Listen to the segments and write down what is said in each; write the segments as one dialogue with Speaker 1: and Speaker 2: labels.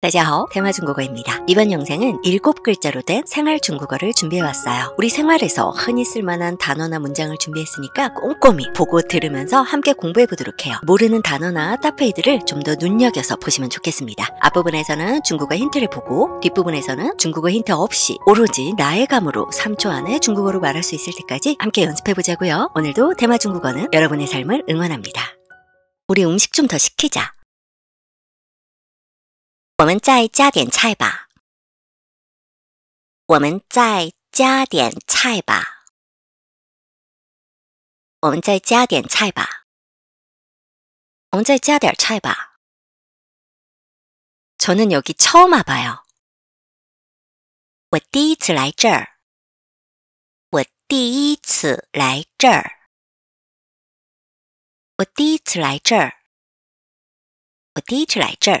Speaker 1: 안녕하세요. 대마 중국어입니다. 이번 영상은 일곱 글자로 된 생활 중국어를 준비해왔어요. 우리 생활에서 흔히 쓸만한 단어나 문장을 준비했으니까 꼼꼼히 보고 들으면서 함께 공부해보도록 해요. 모르는 단어나 따페이드를좀 더 눈여겨서 보시면 좋겠습니다. 앞부분에서는 중국어 힌트를 보고 뒷부분에서는 중국어 힌트 없이 오로지 나의 감으로 3초 안에 중국어로 말할 수 있을 때까지 함께 연습해보자고요. 오늘도 대마 중국어는 여러분의 삶을 응원합니다. 우리 음식 좀 더 시키자. 我们再加点菜吧。我们再加点菜吧。我们再加点菜吧。我们再加点菜吧。저는여기처음왔어요我第一次来这儿。我第一次来这儿。我第一次来这儿。我第一次来这儿。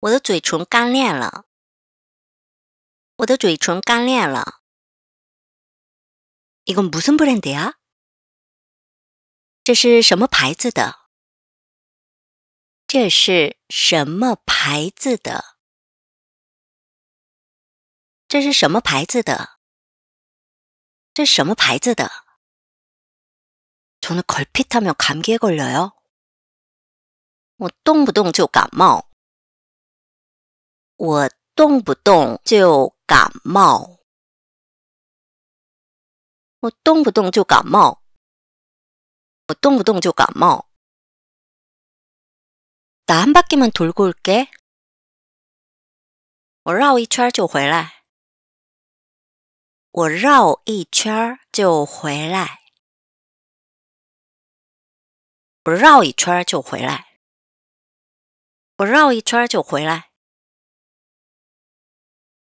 Speaker 1: 我的嘴唇干裂了，我的嘴唇干裂了。이건무슨브랜드 야？ 这是什么牌子的？这是什么牌子的？这是什么牌子的？这是什么牌子的？저는걸핏하면감기에걸려요못동부동주가뭐我动不动就感冒。我动不动就感冒。我动不动就感冒。나한바퀴만돌고올我绕一圈就回来。我绕一圈就回来。我绕一圈就回来。我绕一圈就回来。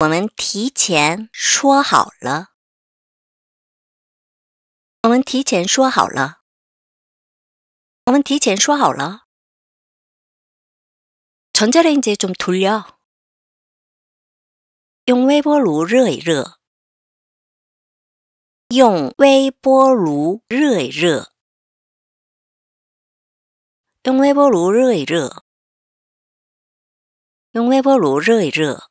Speaker 1: 我们提前说好了，我们提前说好了，我们提前说好了。橙子仁汁就涂热，用微波炉热一热，用微波炉热一热，用微波炉热一热，用微波炉热一热。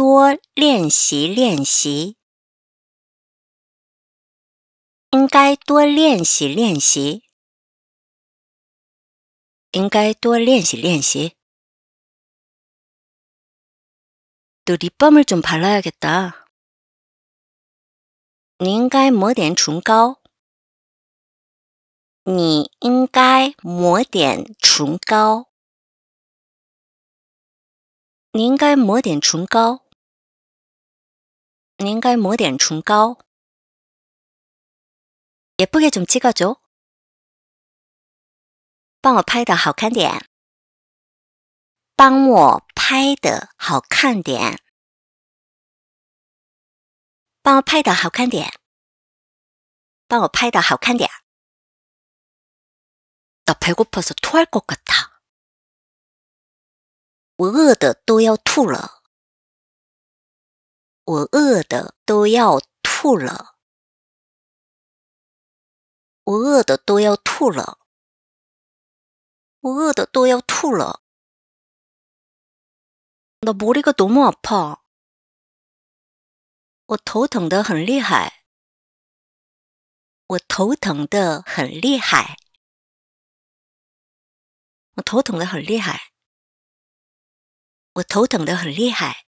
Speaker 1: 多练习练习，应该多练习练习，应该多练习练习。도립밤을좀발라야겠 다。 你应该抹点唇膏，你应该抹点唇膏，你应该抹点唇膏。你应该抹点唇膏。也不给种鸡喝酒？帮我拍的好看点。帮我拍的好看点。帮我拍的好看点。帮我拍的好看点。我太饿了，要吐了。我饿的都要吐了。我饿的都要吐了，我饿的都要吐了，我饿的都要吐了。我脑袋瓜多么啊我头疼的很厉害，我头疼的很厉害，我头疼的很厉害，我头疼的很厉害。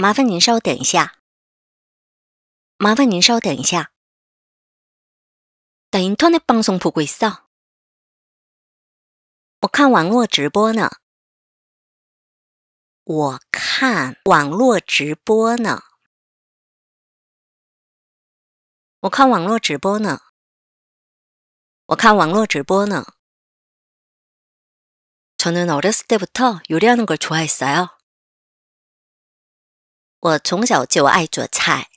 Speaker 1: 麻烦您稍等一下。麻烦您稍等一下。等一团的방송不归있我看网络直播呢。我看网络直播呢。我看网络直播呢。我看网络直播呢。저는어렸을때부터요리하는걸좋아했어요我从小就爱做菜。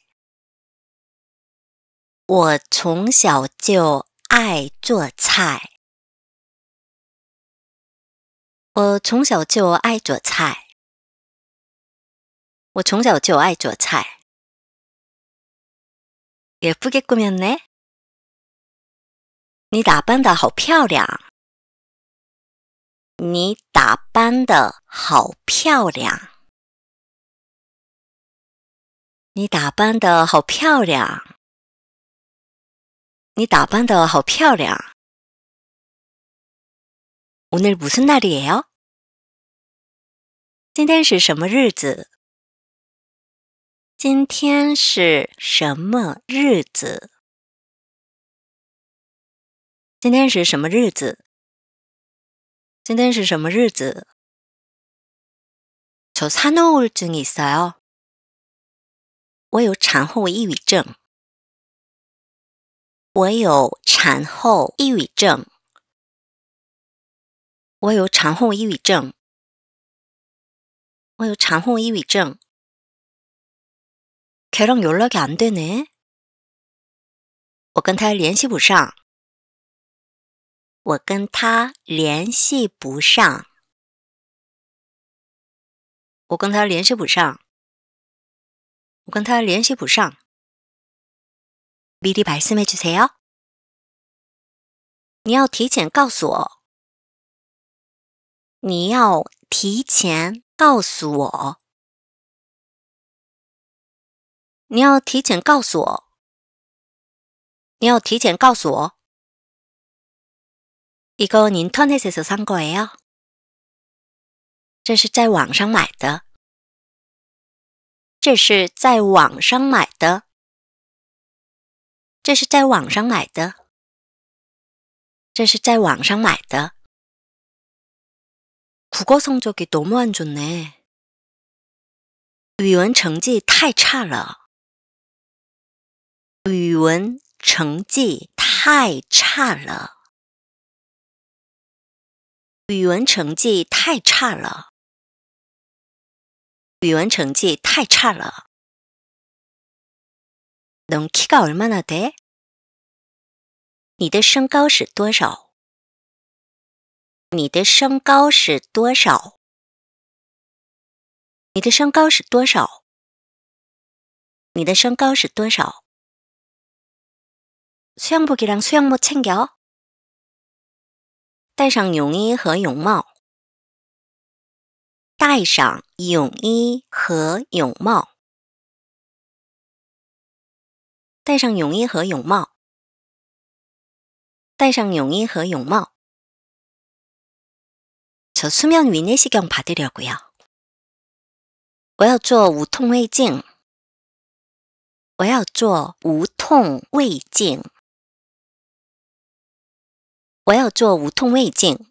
Speaker 1: 我从小就爱做菜。我从小就爱做菜。我从小就爱做菜。你今天怎么样呢？你打扮的好漂亮。你打扮的好漂亮。你打扮的好漂亮！你打扮的好漂亮。오늘무슨날이에 요？ 今天是什么日子？今天是什么日子？今天是什么日子？今天是什么日子？저산호우울증이있어 요。 我有产后抑郁症。我有产后抑郁症。我有产后抑郁症。我有产后抑郁症。他怎么联系不到呢？我跟他联系不上。我跟他联系不上。我跟他联系不上。跟他联系不上。미리말씀해주세 요。 你要提前告诉我。你要提前告诉我。你要提前告诉我。你要提前告诉我。이거인터넷에서산거예 요。 这是在网上买的。这是在网上买的。这是在网上买的。这是在网上买的。국어성적이너무안좋네语文成绩太差了。语文成绩太差了。语文成绩太差了。语文成绩太差了。能你的身高是多少？你的身高是多少？你的身高是多少？你的身高是多少？游泳服和游泳帽，带上泳衣和泳帽。戴上泳衣和泳帽。戴上泳衣和泳帽。戴上泳衣和泳帽。做睡眠胃内食镜，받으려고 요。 我要做无痛胃镜。我要做无痛胃镜。我要做无痛胃镜。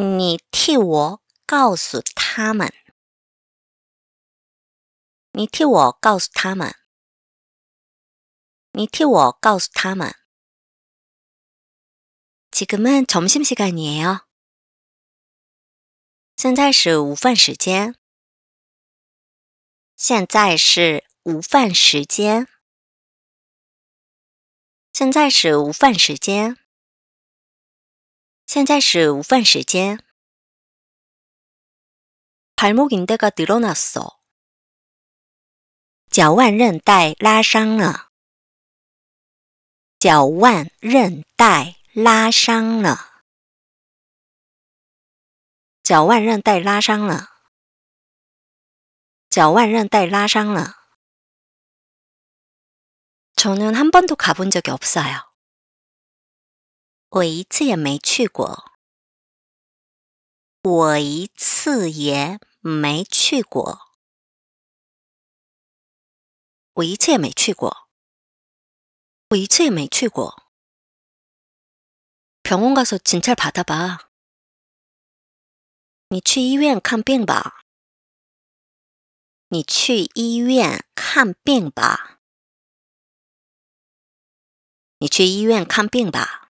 Speaker 1: 你替我告诉他们。你替我告诉他们。你替我告诉他们。지금은점심시간이에 요。 现在是午饭时间。现在是午饭时间。现在是午饭时间。现在是午饭时间。발목인대가어났 어， 脚腕韧带拉伤了。脚腕韧带拉伤了。脚腕韧带拉伤了。脚腕韧带拉伤了。저는한번도가본적이없어 요。 我一次也没去过。我一次也没去过。我一次也没去过。我一次也没去过。병원가서진찰받아봐你去医院看病吧。你去医院看病吧。你去医院看病吧。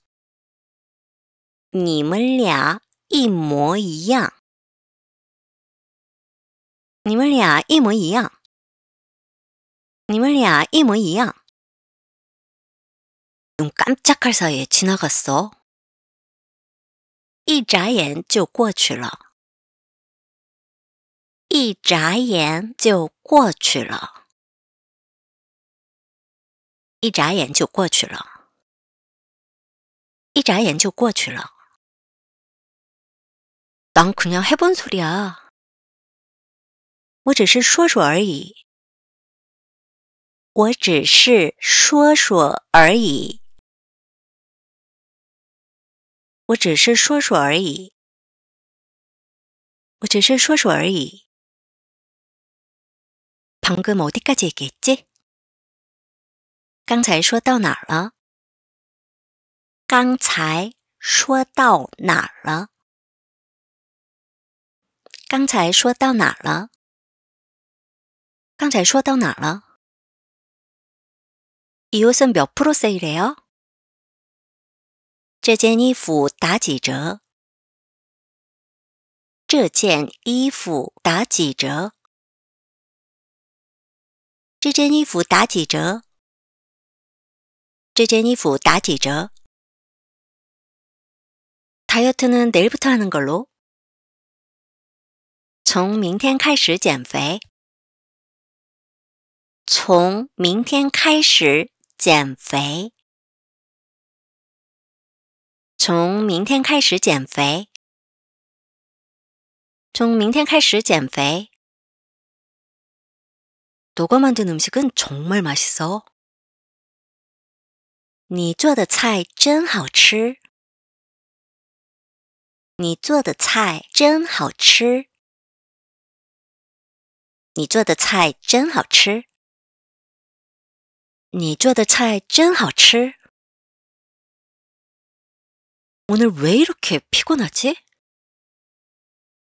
Speaker 1: 你们俩一模一样，你们俩一模一样，你们俩一模一样。用깜짝할사이에지나갔 어， 一眨眼就过去了，一眨眼就过去了，一眨眼就过去了，一眨眼就过去了。당그냥해본소리야我只是说说而已。我只是说说而已。我只是说说而已。我只是说说而已。방금어디까지했지刚才说到哪儿了？刚才说到哪儿了？刚才说到哪儿了？刚才说到哪儿了？이옷은몇프로세일이에 요？ 这件衣服打几折？这件衣服打几折？这件衣服打几折？这件衣服打几折？다이어트는내일부터하는걸로从明天开始减肥。从明天开始减肥。从明天开始减肥。从明天开始减肥。你做的菜真好吃。你做的菜真好吃。你做的菜真好吃。你做的菜真好吃。오늘왜이렇게피곤하지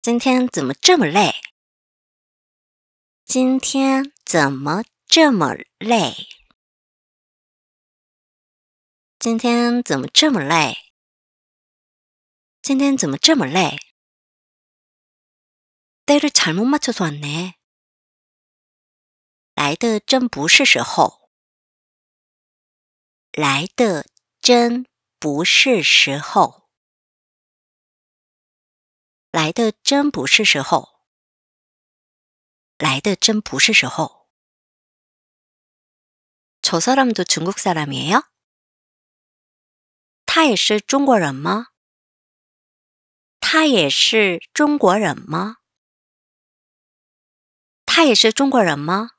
Speaker 1: 今天怎么这么累？今天怎么这么累？今天怎么这么累？今天怎么这么累？대리잘못맞춰서안내来的真不是时候，来的真不是时候，来的真不是时候，来的真不是时候。저사람도중국사람이에요他也是中国人吗？他也是中国人吗？他也是中国人吗？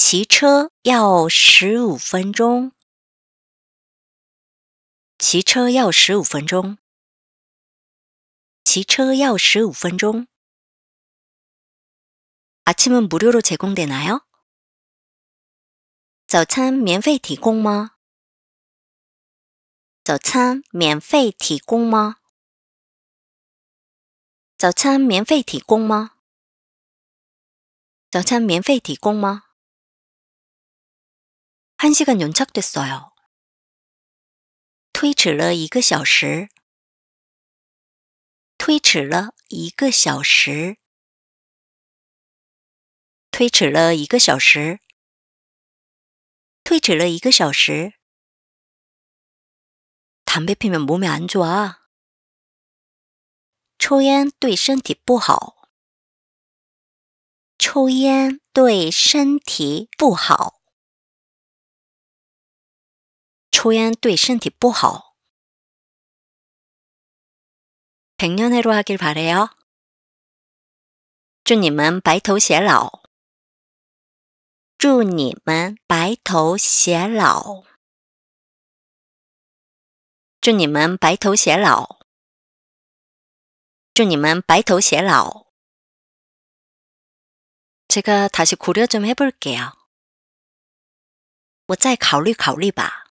Speaker 1: 骑车要十五分钟。骑车要十五分钟。骑车要十五分钟。아침은무료로제공되나 요？ 早餐免费提供吗？早餐免费提供吗？早餐免费提供吗？早餐免费提供吗？한시간연착됐어요推迟了一个小时。推迟了一个小时。推迟了一个小时。推迟了一个小时。담배피면몸에안좋아抽烟对身体不好。抽烟对身体不好。抽烟对身体不好。 백년해로 하길 바래요. 주님은 白头偕老. 주님은 白头偕老. 주님은 白头偕老. 주님은 白头偕老. 제가 다시 고려 좀 해볼게요. 我再考虑考虑吧.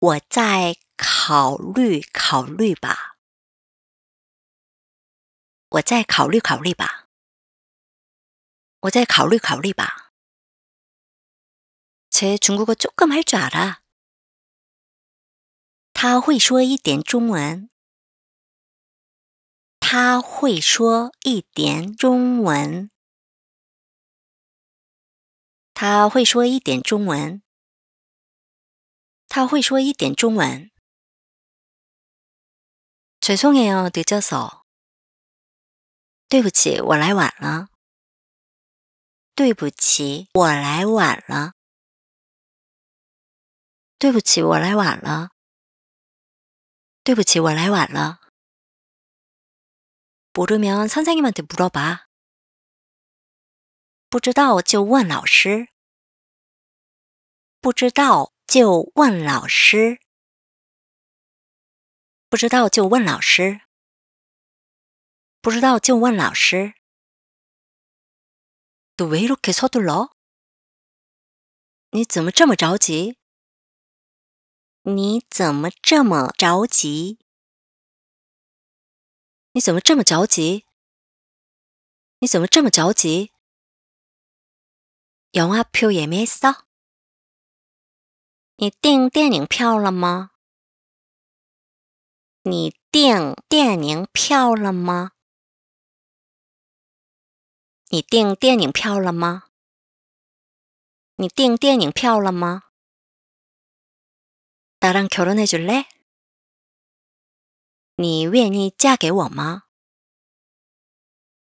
Speaker 1: 我再考虑考虑吧。我再考虑考虑吧。我再考虑考虑吧。제중국어조금할줄알 아？ 他会说一点中文。他会说一点中文。他会说一点中文。他会说一点中文。죄송해요대장 소。 对不起，我来晚了。对不起，我来晚了。对不起，我来晚了。对不起，我来晚了。모르면선생님한테물어 봐。 不知道就问老师。不知道。就问老师，不知道就问老师，不知道就问老师。Do we look so dull？你怎么这么着急？你怎么这么着急？你怎么这么着急？你怎么这么着急？영화표예매했 어？ 你订电影票了吗？你订电影票了吗？你订电影票了吗？你订电影票了吗？你愿意嫁给我吗？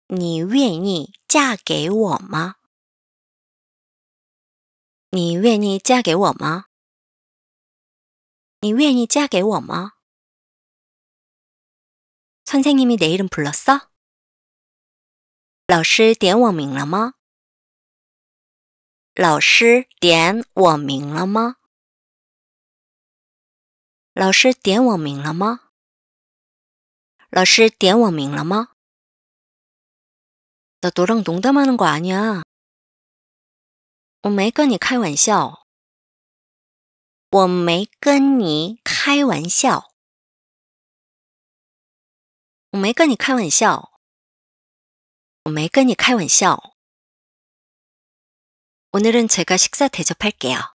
Speaker 1: 你愿意嫁给我吗？你愿意嫁给我吗？你愿意嫁给我吗？老师点我名了吗？老师点我名了吗？老师点我名了吗？老师点我名了吗？那队长懂得吗？那瓜娘，我没跟你开玩笑。我没跟你开玩笑，我没跟你开玩笑，我没跟你开玩笑。오늘은제가식사대접할게 요。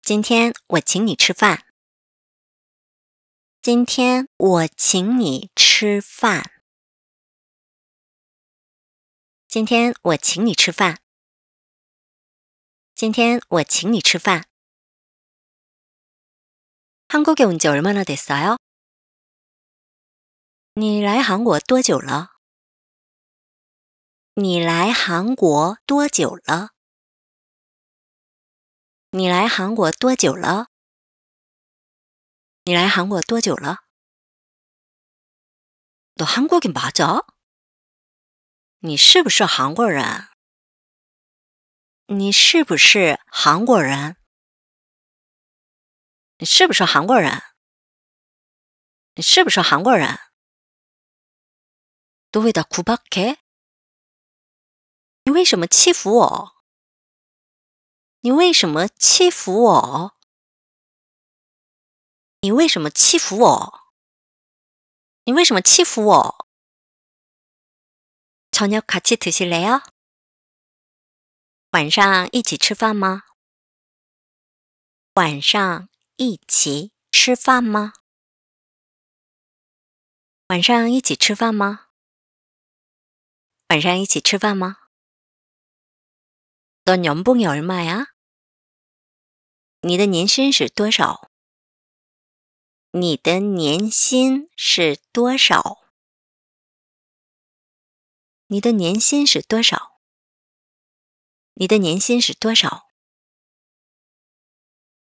Speaker 1: 今天我请你吃饭。今天我请你吃饭。今天我请你吃饭。今天我请你吃饭。 한국에 온 지 얼마나 됐어요? 你来韩国多久了?你来韩国多久了?你来韩国多久了?你来韩国多久了?너 한국인 맞아? 你是不是韩国人?你是不是韩国人?你是不是韩国人？你是不是韩国人？都왜다구박 해？ 你为什么欺负我？你为什么欺负我？你为什么欺负我？你为什么欺负我？저녁같이드시래 요？ 晚上一起吃饭吗？晚上。一起吃饭吗？晚上一起吃饭吗？晚上一起吃饭吗？넌연봉이얼마 야？ 你的年薪是多少？你的年薪是多少？你的年薪是多少？你的年薪是多少？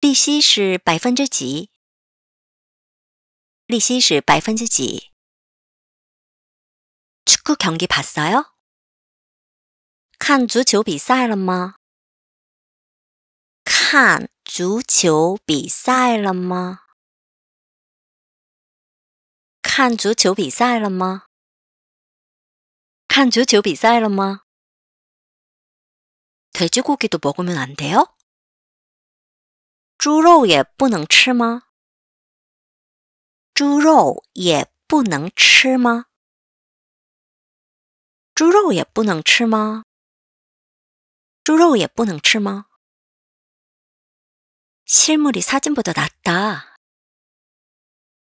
Speaker 1: 利息是百分之几？利息是百分之几？出国看比赛哟！看足球比赛了吗？看足球比赛了吗？看足球比赛了吗？看足球比赛了吗？돼지고기도먹으면안돼요猪肉也不能吃吗？猪肉也不能吃吗？猪肉也不能吃吗？猪肉也不能吃吗？心里擦进不得哒哒。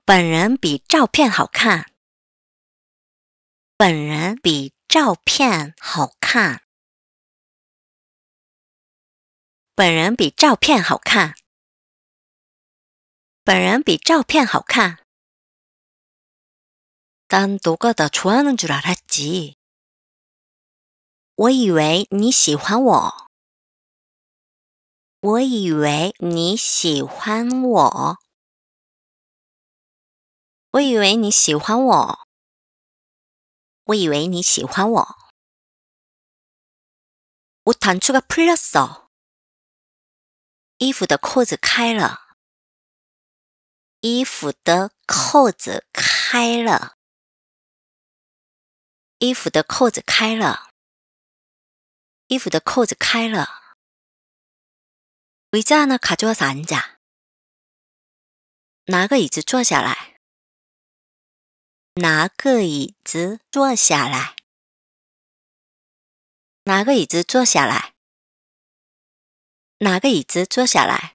Speaker 1: 本人比照片好看。本人比照片好看。本人比照片好看。本人比照片好看。난너가다좋아하는줄알았 지。 我以为你喜欢我。我以为你喜欢我。我以为你喜欢我。我以为你喜欢我。옷단추가풀렸어哦。衣服的扣子开了。衣服的扣子开了，衣服的扣子开了，衣服的扣子开了。回家呢，卡坐啥子？拿个椅子坐下来，拿个椅子坐下来，拿个椅子坐下来，拿个椅子坐下来。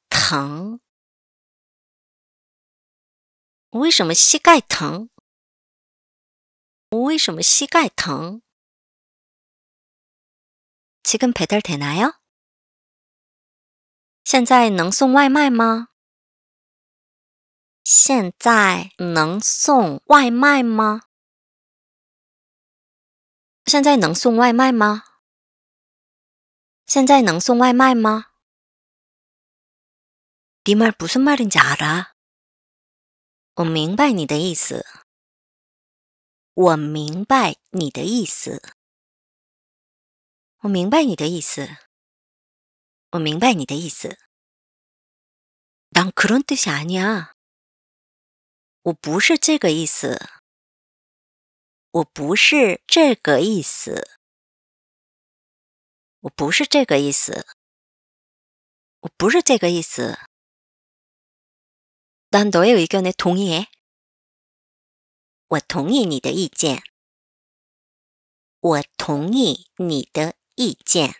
Speaker 1: 疼？为什么膝盖疼？为什么膝盖疼？지금배달되나 요？ 现在能送外卖吗？现在能送外卖吗？现在能送外卖吗？现在能送外卖吗？弟妹不是骂人假的。我明白你的意思。我明白你的意思。我明白你的意思。我明白你的意思。当克隆对象呢？我不是这个意思。我不是这个意思。我不是这个意思。我不是这个意思。我同意你的意见。我同意你的意见。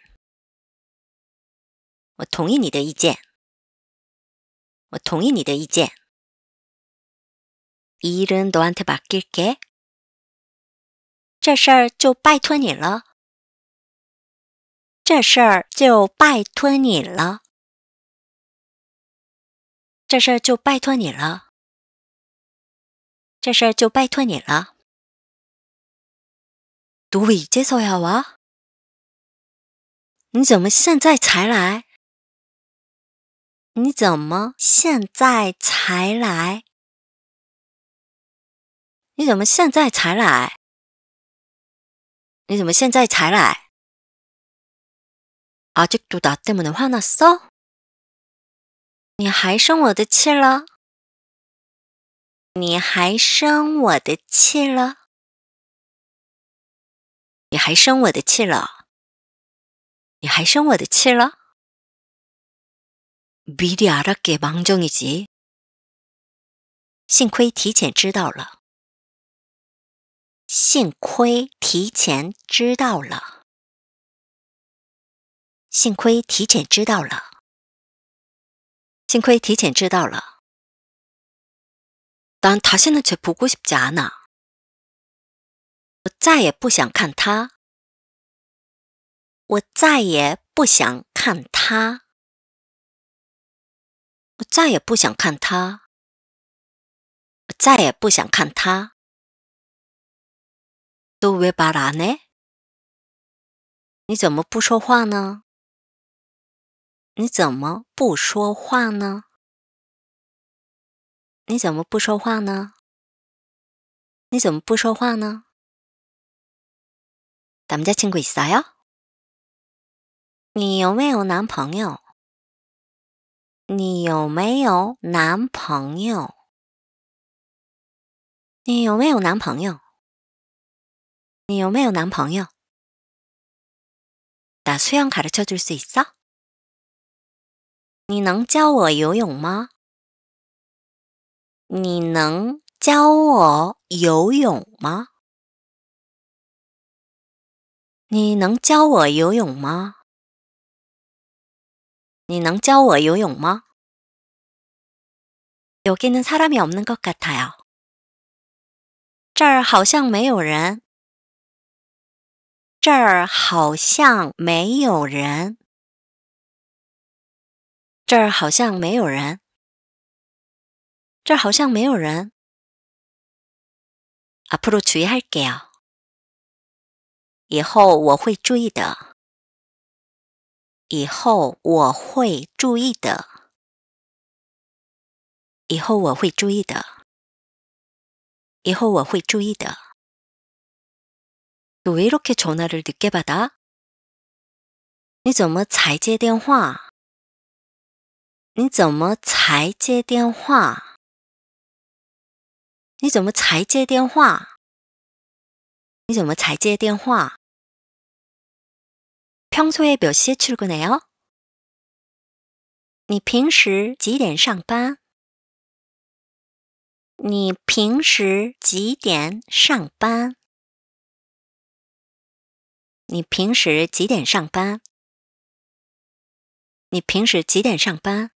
Speaker 1: 我同意你的意见。我同意你的意见。这事儿就拜托你了。这事儿就拜托你了。这事儿就拜托你了，这事儿就拜托你了。都未接受呀？你怎么现在才来？你怎么现在才来？你怎么现在才来？你怎么现在才来？아직도나때문에화났어你还生我的气了？你还生我的气了？你还生我的气了？你还生我的气了？别提了，给忙总急。幸亏提前知道了。幸亏提前知道了。幸亏提前知道了。幸亏提前知道了，但他现在却不顾家呢。我再也不想看他，我再也不想看他，我再也不想看他，我再也不想看他。都维巴拉呢？你怎么不说话呢？你怎么不说话呢？你怎么不说话呢？你怎么不说话呢？남자친구있어 요？ 你有没有男朋友？你有没有男朋友？你有没有男朋友？你有没有男朋友？나수영가르쳐줄수있어你能教我游泳吗？你能教我游泳吗？你能教我游泳吗？你能教我游泳吗？여기는사람이없는것같아요这儿好像没有人。这儿好像没有人。这儿好像没有人，这儿好像没有人。앞으로주의할게 요。 以后我会注意的。以后我会注意的。以后我会注意的。以后我会注意的。왜이렇게전화를늦게받아이전화차이에대你怎么才接电话？你怎么才接电话？你怎么才接电话？평소에몇시에출근해 요？ 你平时几点上班？你平时几点上班？你平时几点上班？你平时几点上班？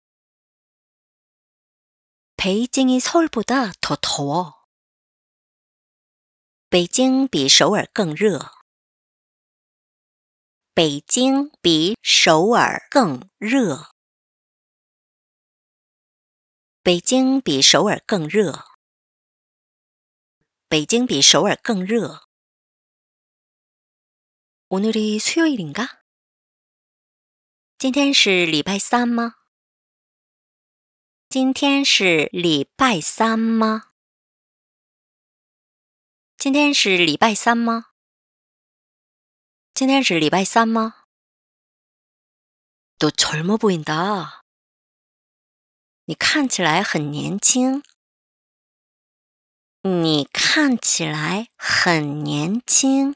Speaker 1: 北京比首尔보다더더 워。 北京比首尔更热。北京比首尔更热。北京比首尔更热。北京比首尔更热。오늘이수요일인 가？ 今天是礼拜三吗？今天是礼拜三吗？今天是礼拜三吗？今天是礼拜三吗？너젊어보인다你看起来很年轻。你看起来很年轻。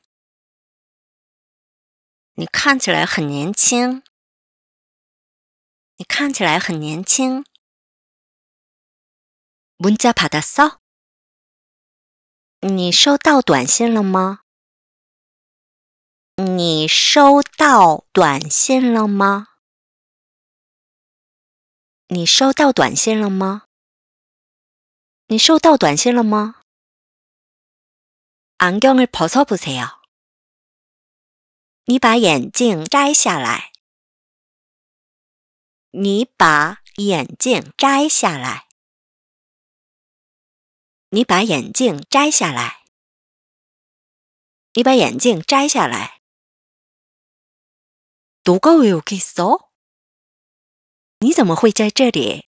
Speaker 1: 你看起来很年轻。你看起来很年轻。문자받았 어？ 你收到短信了吗？你收到短信了吗？你收到短信了吗？你收到短信了吗？안경을벗어보세 요。 你把眼镜摘下来。你把眼镜摘下来。你把眼镜摘下来。你把眼镜摘下来。Do you g 你怎么会在这里？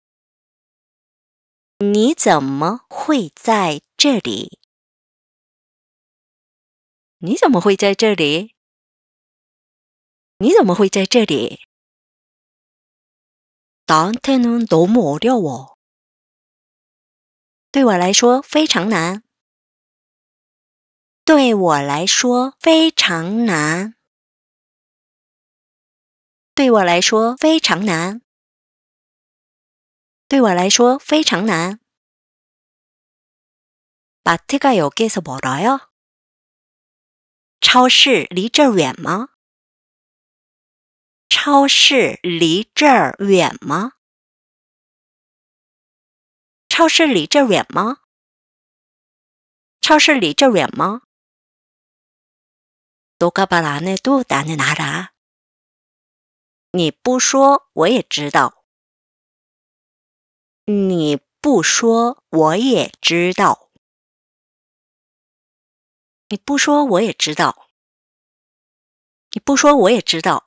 Speaker 1: 你怎么会在这里？你怎么会在这里？你怎么会在这里？나한테는너무어려워对我来说非常难。对我来说非常难。对我来说非常难。对我来说非常难。마트가여기서멀어요超市离这儿远吗？超市离这儿远吗？超市离这远吗？超市离这远吗？누嘎巴拉네도나는알아你不说我也知道。你不说我也知道。你不说我也知道。你不说我也知道。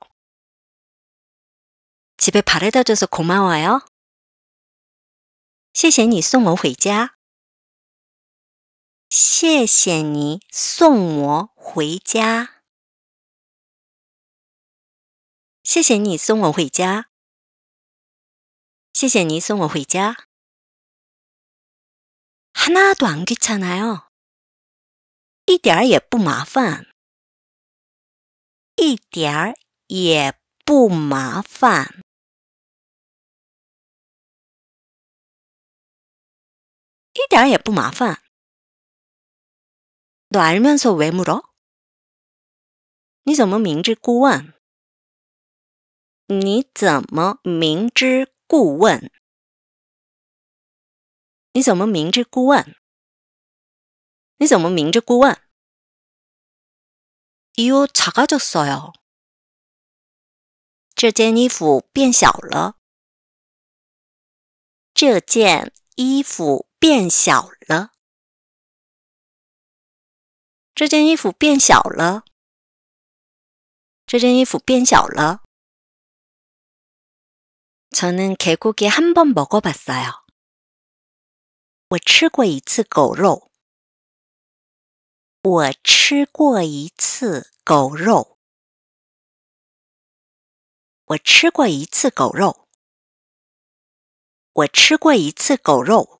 Speaker 1: 집에바래다줘서고마워요谢谢你送我回家。谢谢你送我回家。谢谢你送我回家。谢谢你送我回家。하나도안귀찮아 요， 一点儿也不麻烦。一点儿也不麻烦。一点也不麻烦。너알면서왜물어你怎么明知故问？你怎么明知故问？你怎么明知故问？你怎么明知故问？이옷작아졌어요这件衣服变小了。这件衣服。变小了，这件衣服变小了，这件衣服变小了。저는계곡에한번먹어봤어요我吃过一次狗肉。我吃过一次狗肉。我吃过一次狗肉。我吃过一次狗肉。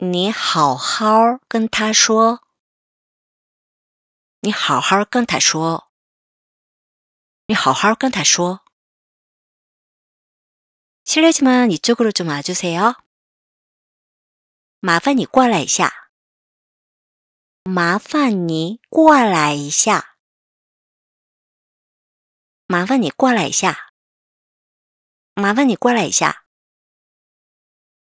Speaker 1: 你好好跟他说，你好好跟他说，你好好跟他说。실례지만이쪽으로좀와주세요麻烦你过来一下。麻烦你过来一下。麻烦你过来一下。麻烦你过来一下。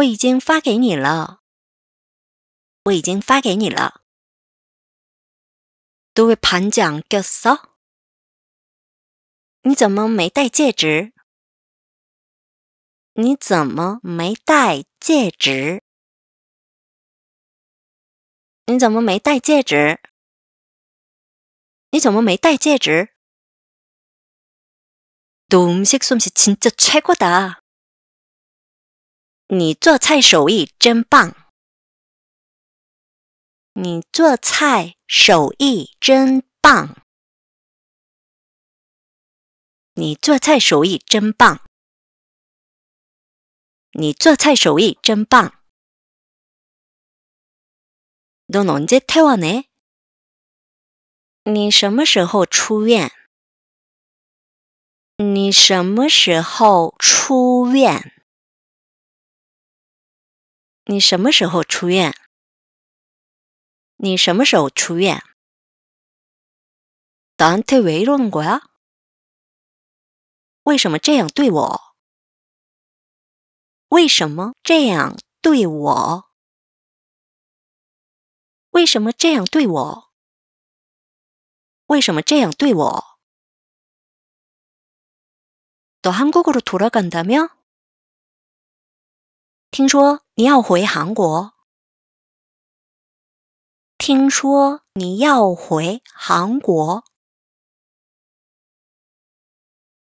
Speaker 1: 我已经发给你了，我已经发给你了。都위盘讲个수你怎么没戴戒指？你怎么没戴戒指？你怎么没戴戒指？你怎么没戴戒指？도음식솜씨진짜최고다你做菜手艺真棒！你做菜手艺真棒！你做菜手艺真棒！你做菜手艺真棒！冬冬，你在台呢？你什么时候出院？你什么时候出院？你什么时候出院？你什么时候出院？당태위는과야为什么这样对我？为什么这样对我？为什么这样对我？为什么这样对我？너한국으로돌아간다면팀슈你要回韩国。听说你要回韩国。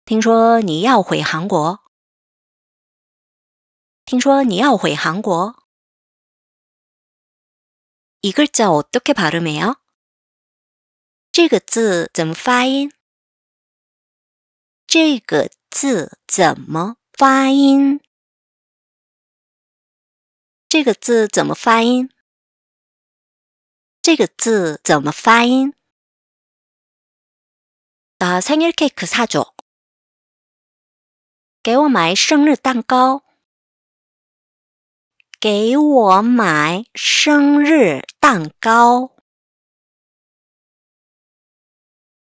Speaker 1: 听说你要回韩国。听说你要回韩国。이글자어떻게발음해요这个字怎么发音？这个字怎么发音？这个字怎么发音？这个字怎么发音？打生日 cake 三九，给我买生日蛋糕。给我买生日蛋糕。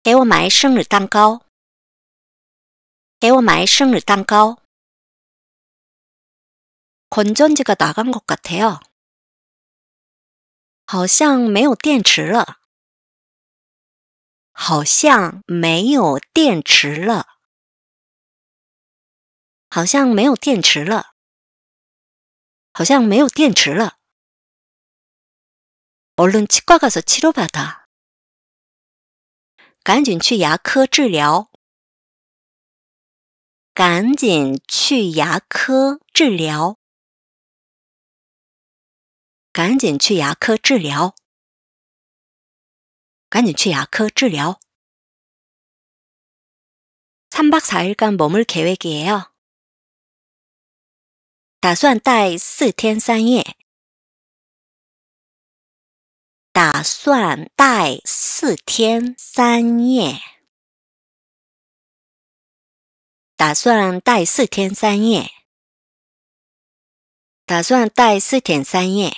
Speaker 1: 给我买生日蛋糕。给我买生日蛋糕。困中这个打光个个台哦，好像没有电池了，好像没有电池了，好像没有电池了，好像没有电池了。我论奇怪个是七六八哒，赶紧去牙科治疗，赶紧去牙科治疗。赶紧去牙科治疗。赶紧去牙科治疗。参박사일간머물계획이에요打算待四天三夜。打算待四天三夜。打算待四天三夜。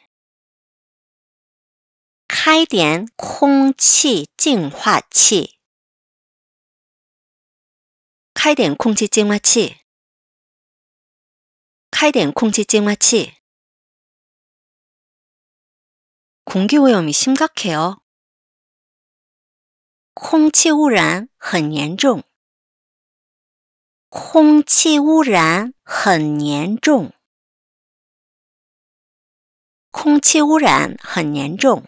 Speaker 1: 开点空气净化器。开点空气净化器。开点空气净化器。空气污染很严重。空气污染很严重。空气污染很严重。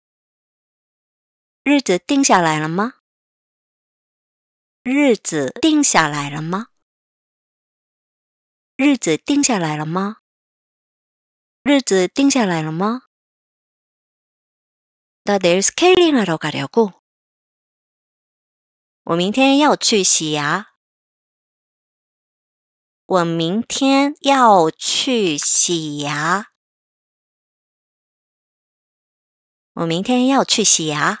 Speaker 1: 日子定下来了吗？日子定下来了吗？日子定下来了吗？日子定下来了吗？那得 scaling how to go？我明天要去洗牙。我明天要去洗牙。我明天要去洗牙。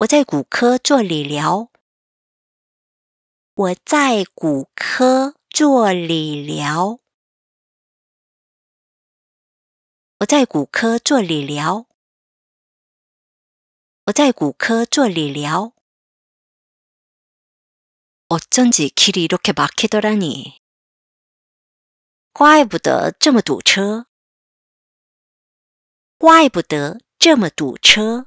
Speaker 1: 我在骨科做理疗。我在骨科做理疗。我在骨科做理疗。我在骨科做理疗。어쩐지길이이렇게막히더라니怪不得这么堵车。怪不得这么堵车。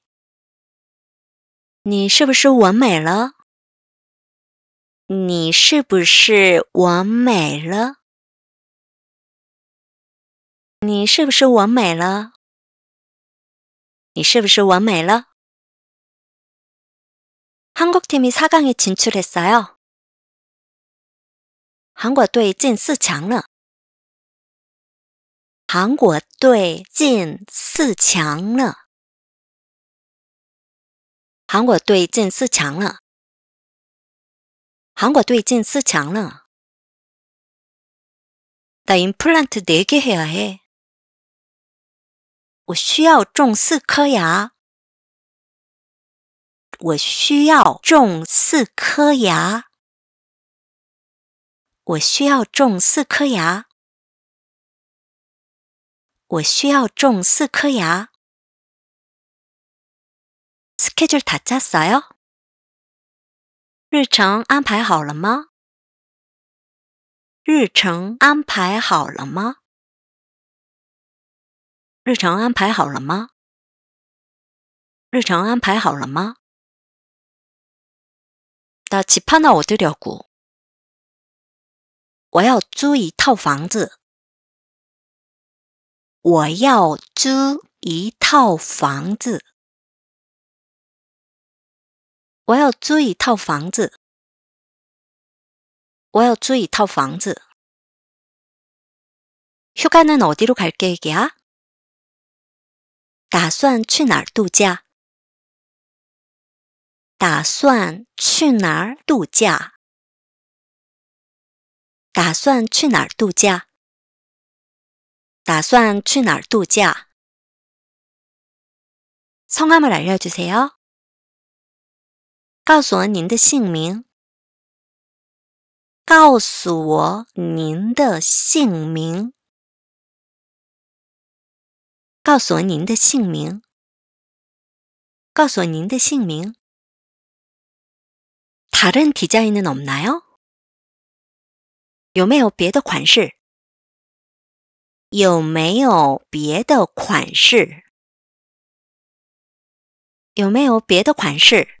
Speaker 1: 你是不是我美了？你是不是我美了？你是不是我美了？你是不是我美了？韩国队也韩国队进四强了，韩国队进四强了。韩国队进四强了。韩国队进四强了。당일프런트되게해야 해。 我需要种四颗牙。我需要种四颗牙。我需要种四颗牙。我需要种四颗牙。Schedule 다짰어요日程安排好了吗？日程安排好了吗？日程安排好了吗？日程安排好了吗？다집하나어디려고我要租一套房子。我要租一套房子。我要租一套房子。我要租一套房子。休假去几日呀？打算去哪儿度假？打算去哪儿度假？打算去哪儿度假？打算去哪儿度假？姓 n a 알려주세요告诉我您的姓名。告诉我您的姓名。告诉我您的姓名。告诉我您的姓名。다른디자인은없나요有没有别的款式？有没有别的款式？有没有别的款式？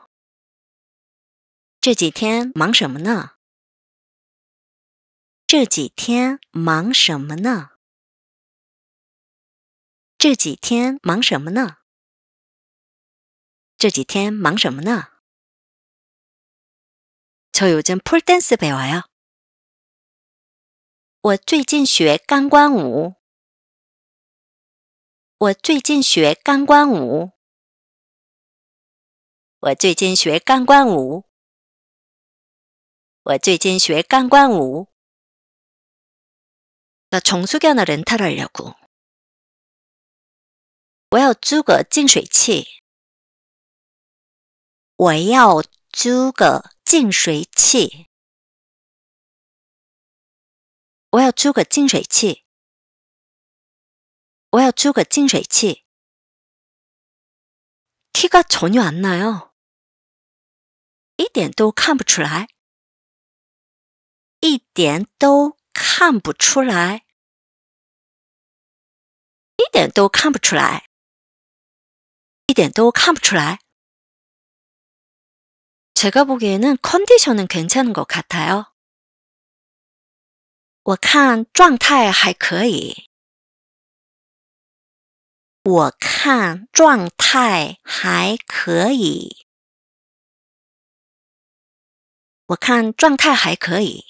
Speaker 1: 这几天忙什么呢？这几天忙什么呢？这几天忙什么呢？这几天忙什么呢？我最近普伦斯贝娃呀。我最近学钢管舞。我最近学钢管舞。我最近学钢管舞。我最近学钢管舞。喜欢光武，要装水加我要租个净水器，我要租个净水器，我要租个净水器，我要租个净水器，体格전혀안나 요， 一点都看不出来。一点都看不出来，一点都看不出来，一点都看不出来。제가보기에는컨디션은괜찮은것같아 요。 我看状态还可以，我看状态还可以，我看状态还可以。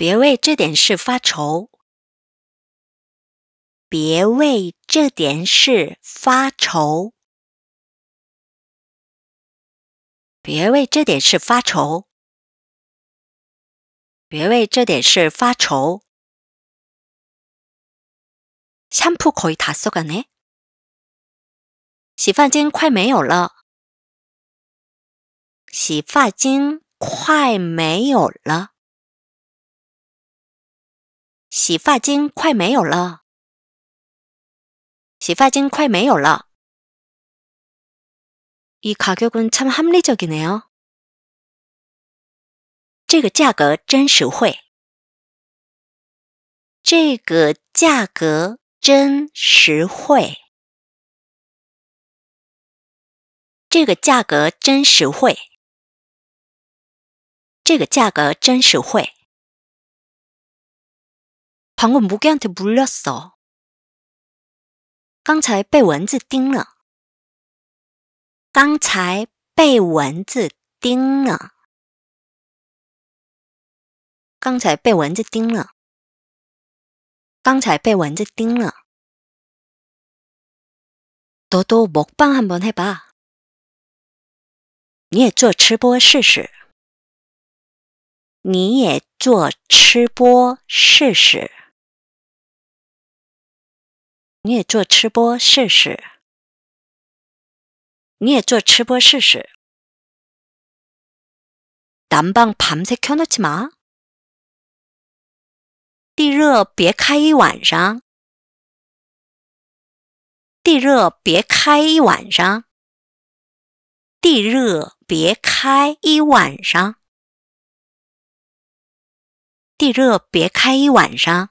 Speaker 1: 别为这点事发愁，别为这点事发愁，别为这点事发愁，别为这点事发愁。香扑可以打扫个呢，洗发精快没有了，洗发精快没有了。洗发精快没有了，洗发精快没有了。이가격은참합리적이네 요。 这个价格真实惠，这个价格真实惠，这个价格真实惠，这个价格真实惠。我昨天不热嗦，刚才被蚊子叮了。刚才被蚊子叮了。刚才被蚊子叮了。刚才被蚊子叮了。多多，먹방한번해 봐， 你也做吃播试试。你也做吃播试试。你也做吃播试试。你也做吃播试试。咱们帮盘菜看到起吗？地热别开一晚上。地热别开一晚上。地热别开一晚上。地热别开一晚上。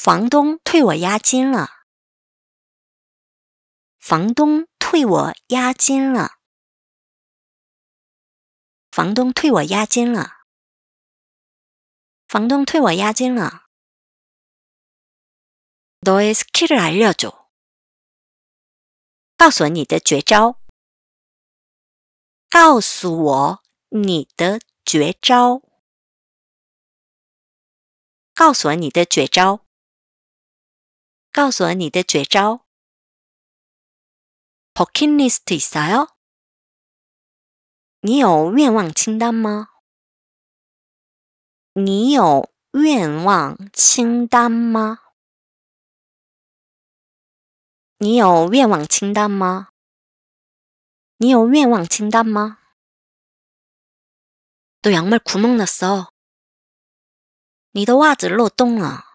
Speaker 1: 房东退我押金了。房东退我押金了。房东退我押金了。房东退我押金了。노에스킬알려 줘， 告诉我你的绝招。告诉我你的绝招。告诉我你的绝招。告诉我你的绝招。p o r k i n e s i s a y o 你有愿望清单吗？你有愿望清单吗？你有愿望清单吗？你有愿望清单吗？你的袜子漏洞了。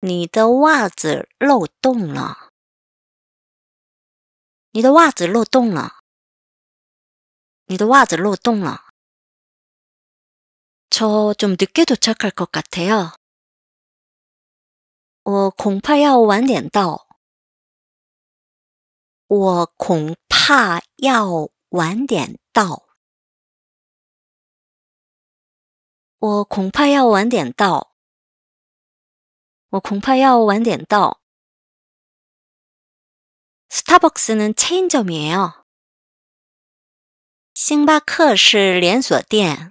Speaker 1: 你的袜子漏洞了。你的袜子漏洞了。你的袜子漏洞了。저좀늦게도착할것같아 요。 我恐怕要晚点到。我恐怕要晚点到。我恐怕要晚点到。我恐怕要晚点到。 뭐 스타벅스는 체인점이에요. 싱바크是 连锁店.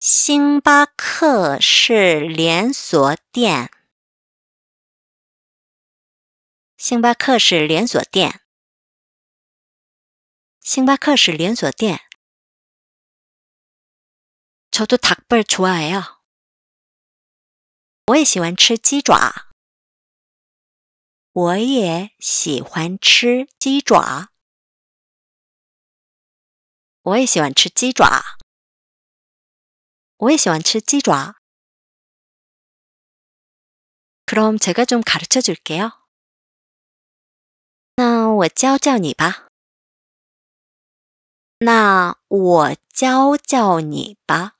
Speaker 1: 싱바크是 连锁店. 싱바크是 连锁店. 싱바크是 连锁店. 저도 닭발 좋아해요. 我也喜欢吃鸡爪，我也喜欢吃鸡爪，我也喜欢吃鸡爪，我也喜欢吃鸡爪。그럼제가좀가르쳐줄게요나왜자어니봐나我教教你吧。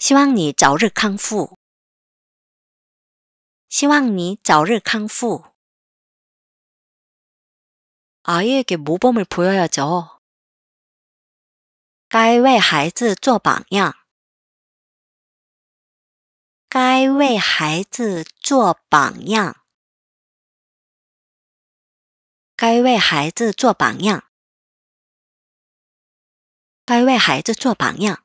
Speaker 1: 希望你早日康复。希望你早日康复。아이에게모범을보여야죠该为孩子做榜样。该为孩子做榜样。该为孩子做榜样。该为孩子做榜样。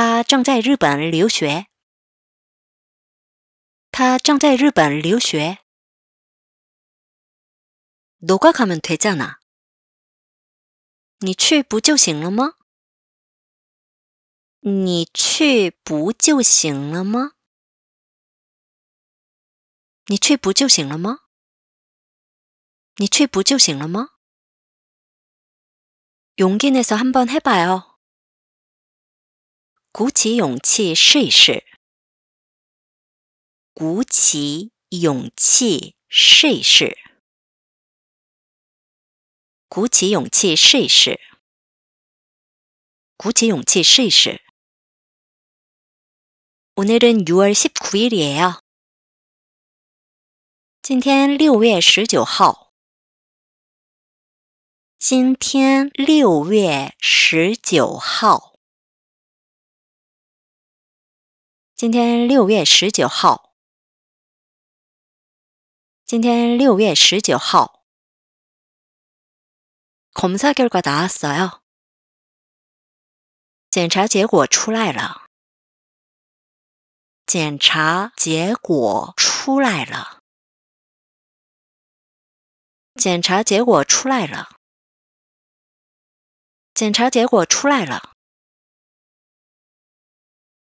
Speaker 1: 他正在日本留学。他正在日本留学。누가가면되잖 아。 你去不就行了吗？你去不就行了吗？你去不就行了吗？你去不就行了吗？용기내서한번해봐요鼓起勇气试一试。鼓起勇气试一试。鼓起勇气试一试。鼓起勇气试一试。오늘은6월19일이에 요。 今天六月十九号。今天六月十九号。今天六月十九号。今天六月十九号，검사결과나왔어 요。 检查结果出来了。检查结果出来了。检查结果出来了。检查结果出来了。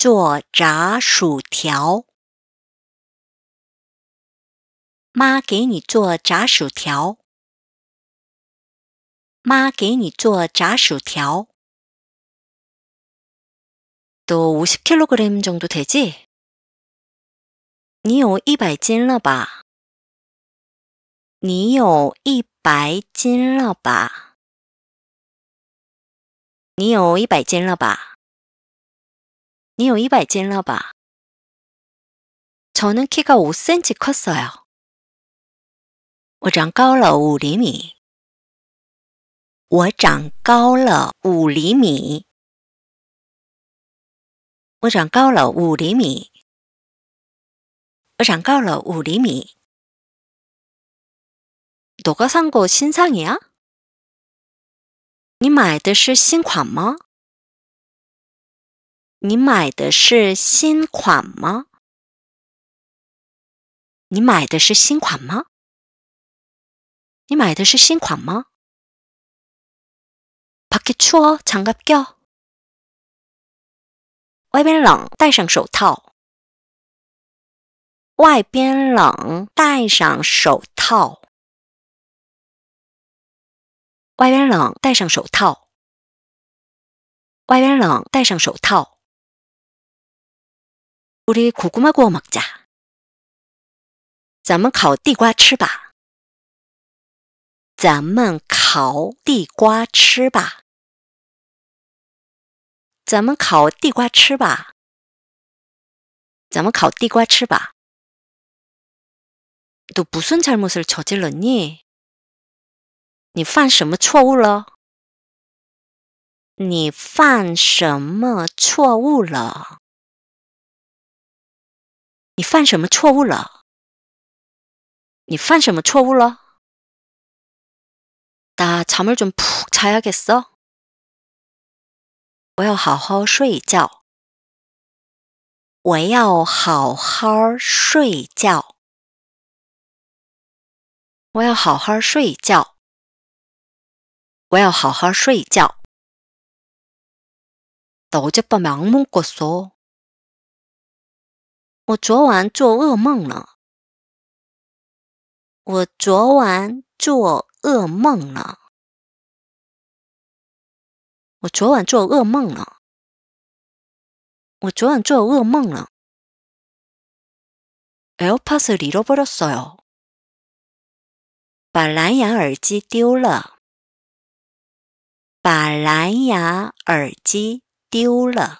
Speaker 1: 做炸薯条，妈给你做炸薯条，妈给你做炸薯条。都五十 k i l o g r a m 정도되 지？ 你有一百斤了吧？你有一百斤了吧？你有一百斤了吧？你有一百斤了吧？저는키가 5cm 컸어요我长高了五厘米。我长高了五厘米。我长高了五厘米。我长高了五厘米。你买的是新款吗？你买的是新款吗？你买的是新款吗？你买的是新款吗？밖에추워장갑껴外边冷，戴上手套。外边冷，戴上手套。外边冷，戴上手套。外边冷，戴上手套。屋里苦瓜给我买家，咱们烤地瓜吃吧。咱们烤地瓜吃吧。咱们烤地瓜吃吧。咱们烤地瓜吃吧。都무슨잘못을저질렀 니？ 你犯什么错误了？你犯什么错误了？你犯什么错误了？你犯什么错误了？다잠을좀푹자야겠어我要好好睡觉。我要好好睡觉。我要好好睡觉。我要好好睡觉。나어젯밤에악몽꿨어我昨晚做噩梦了。我昨晚做噩梦了。我昨晚做噩梦了。我昨晚做噩梦了。a p p l Pass 遗落不落嗦哟。把蓝牙耳机丢了。把蓝牙耳机丢了。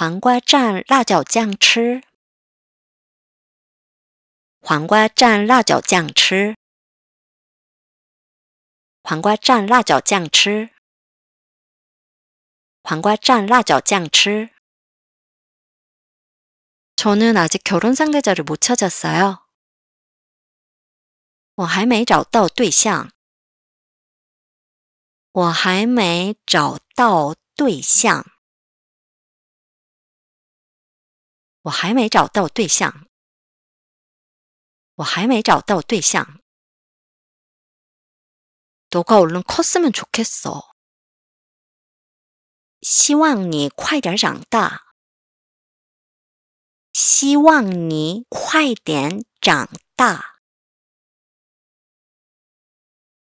Speaker 1: 黄瓜蘸辣椒酱吃，黄瓜蘸辣椒酱吃，黄瓜蘸辣椒酱吃，黄瓜蘸辣椒酱吃。저는아직결혼상대자를못찾았어요我还没找到对象。我还没找到对象。我还没找到对象，我还没找到对象。希望你快点长大，希望你快点长大，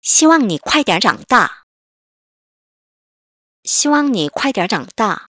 Speaker 1: 希望你快点长大，希望你快点长大。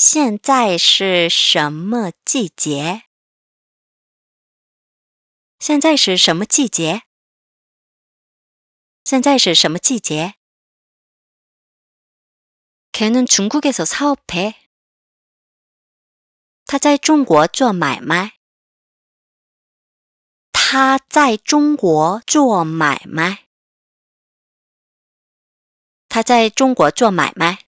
Speaker 1: 现在是什么季节？现在是什么季节？现在是什么季节？他在中国做买卖。他在中国做买卖。他在中国做买卖。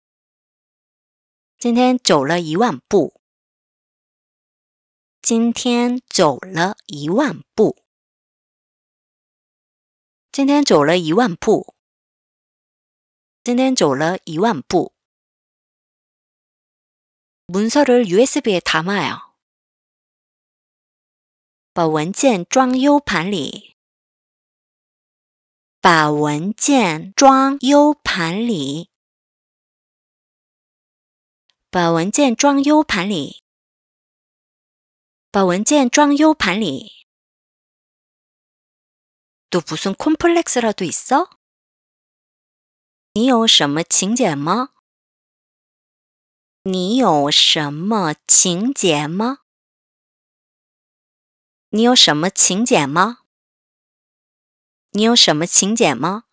Speaker 1: 今天走了一万步。今天走了一万步。今天走了一万步。今天走了一万步。문서를 USB 에담아요把文件装 U 盘里。把文件装 U 盘里。把文件装 U 盘里。把文件装 U 盘里。도무슨콤플렉스라도있어你有什么情节吗？你有什么情节吗？你有什么情节吗？你有什么情节吗？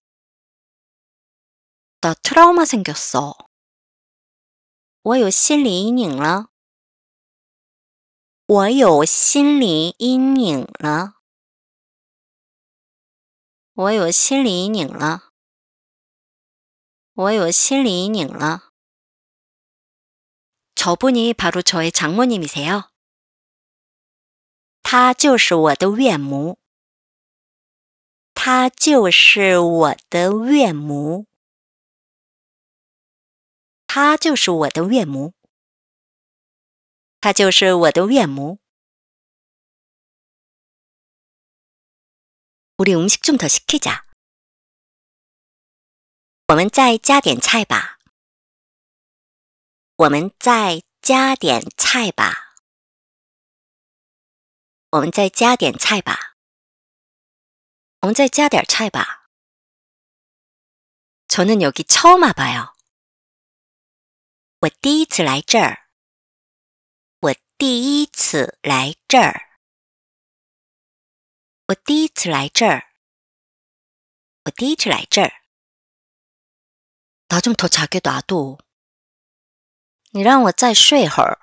Speaker 1: 나트라우마생겼어我有心理阴影了，我有心理阴影了，我有心理阴影了，我有心理阴影了。저분이바로저의장모님이세요他就是我的岳母，他就是我的岳母。她就是我的岳母。她就是我的岳母。우리음식좀더시키자我们再加点菜吧。我们再加点菜吧。我们再加点菜吧。我们再加点菜吧。저는여기처음와봐요我第一次来这儿。我第一次来这儿。我第一次来这儿。我第一次来这儿。拿枕头擦给拿度。你让我再睡会儿。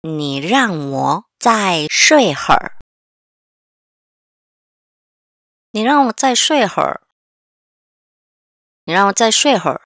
Speaker 1: 你让我再睡会儿。你让我再睡会儿。你让我再睡会儿。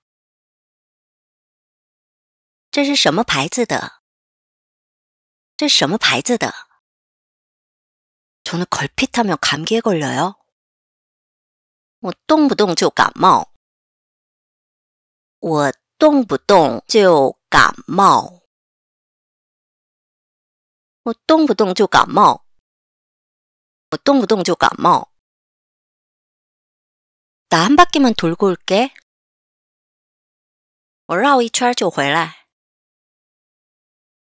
Speaker 1: 这是什么牌子的？这是什么牌子的？저는걸핏하면감기에걸려요我动不动就感冒。我动不动就感冒。我动不动就感冒。我动不动就感冒。나한바퀴만돌고올게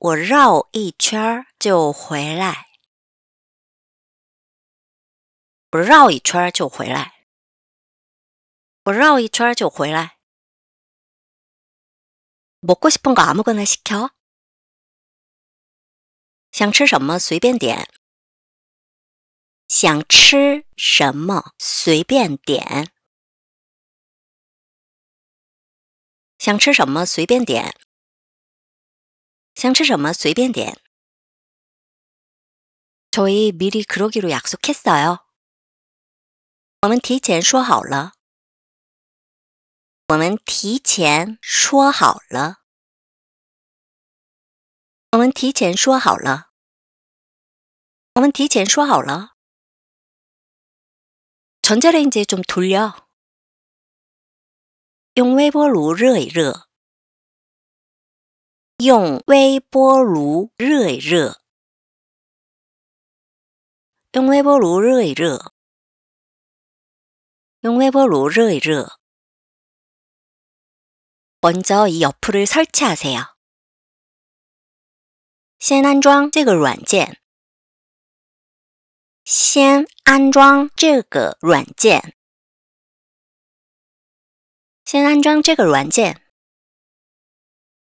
Speaker 1: 我绕一圈儿就回来，我绕一圈儿就回来，我绕一圈儿就回来。먹고싶은거아무거나시 켜， 想吃什么随便点，想吃什么随便点，想吃什么随便点。想吃什么随便点。저희미리그렇게로약속했어요我们提前说好了。我们提前说好了。我们提前说好了。我们提前说好了。전자레인지좀돌려用微波炉热一热。用微波炉热一热。用微波炉热一热。用微波炉热一热。먼저이어플을설치하세요先安装这个软件。先安装这个软件。先安装这个软件。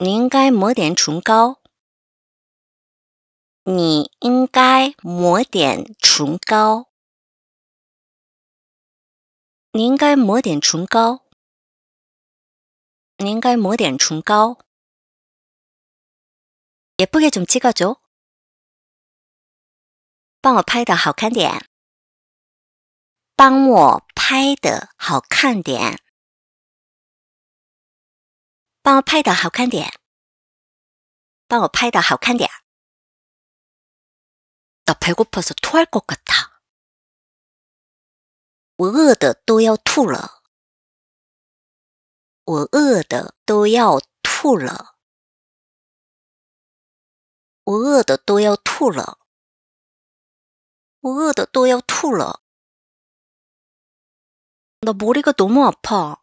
Speaker 1: 你应该抹点唇膏。你应该抹点唇膏。你应该抹点唇膏。你应该抹点唇膏。也不用这么搞，走！帮我拍的好看点。帮我拍的好看点。帮我拍的好看点，帮我拍的好看点。나배고파서토할것같다我饿的都要吐了。我饿的都要吐了。我饿的都要吐了。我饿的都要吐了。나머리가너무아파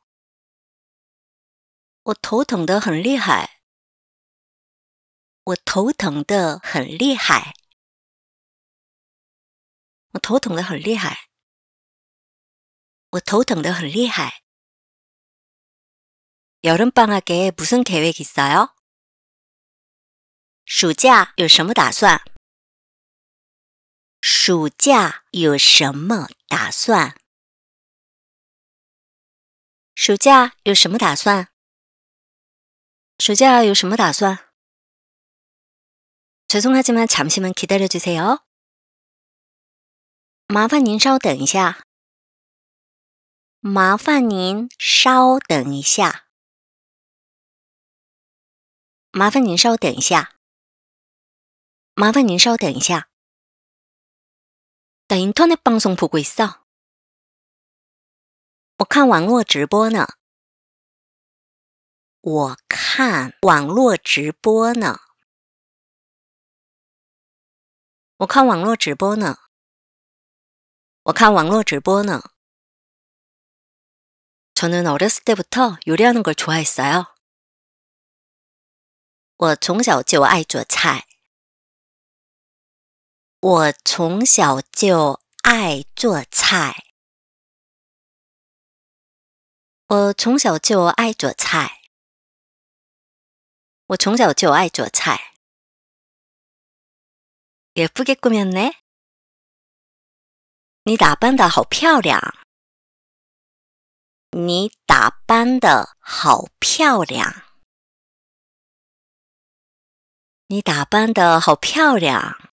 Speaker 1: 我头疼的很厉害，我头疼的很厉害，我头疼的很厉害，我头疼的很厉害。여름방학에무슨계획이있어 요？ 暑假有什么打算？暑假有什么打算？暑假有什么打算？暑假有什么打算？죄송하지만잠시만기다려주세 요。 麻烦您稍等一下。麻烦您稍等一下。麻烦您稍等一下。麻烦您稍等一下。等一会呢，방송보고있어我看网络直播呢。我看网络直播呢。我看网络直播呢。我看网络直播呢。저는어렸을때부터요리하는걸좋아했어요我从小就爱做菜。我从小就爱做菜。我从小就爱做菜。我从小就爱做菜。예쁘게꾸면 네， 你打扮的好漂亮。你打扮的好漂亮。你打扮的好漂亮。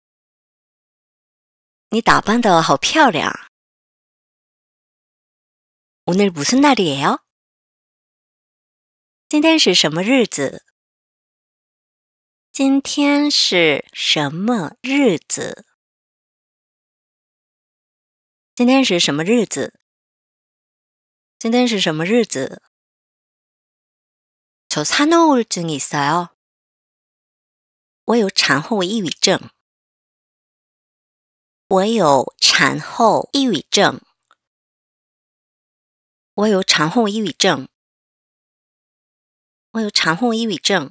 Speaker 1: 你打扮的好漂亮。오늘무슨날이에 요？ 今天是什么日子？今天是什么日子？今天是什么日子？今天是什么日子？我产后抑郁症。我有产后抑郁症。我有产后抑郁症。我有产后抑郁症。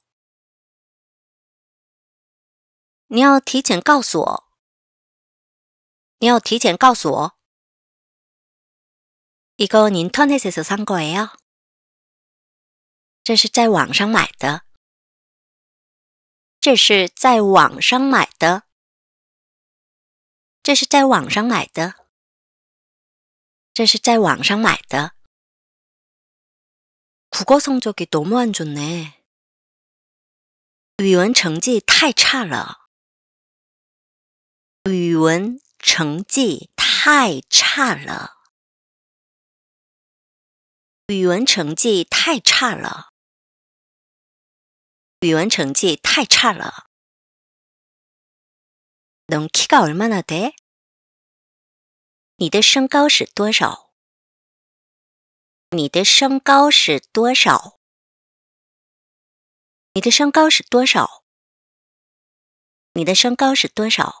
Speaker 1: 你要提前告诉我，你要提前告诉我，一个您特那些是啥鬼啊？这是在网上买的，这是在网上买的，这是在网上买的，这是在网上买的。국어성적이너무안좋네韩成绩太差了。语文成绩太差了！语文成绩太差了！语文成绩太差了！能你的身高是多少？你的身高是多少？你的身高是多少？你的身高是多少？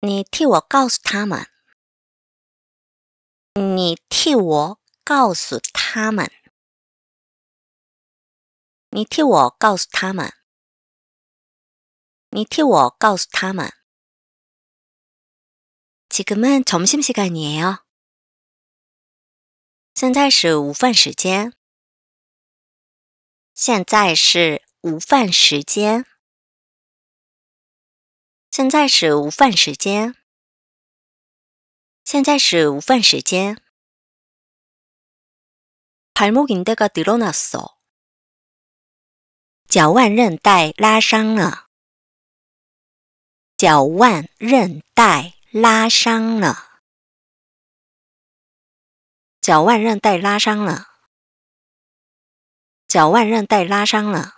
Speaker 1: 你替我告诉他们。你替我告诉他们。你替我告诉他们。你替我告诉他们。지금은점심시간이에 요。 现在是午饭时间。现在是午饭时间。现在是午饭时间。现在是午饭时间。海姆古因那个迪洛纳脚腕韧带拉伤了。脚腕韧带拉伤了。脚腕韧带拉伤了。脚腕韧带拉伤了。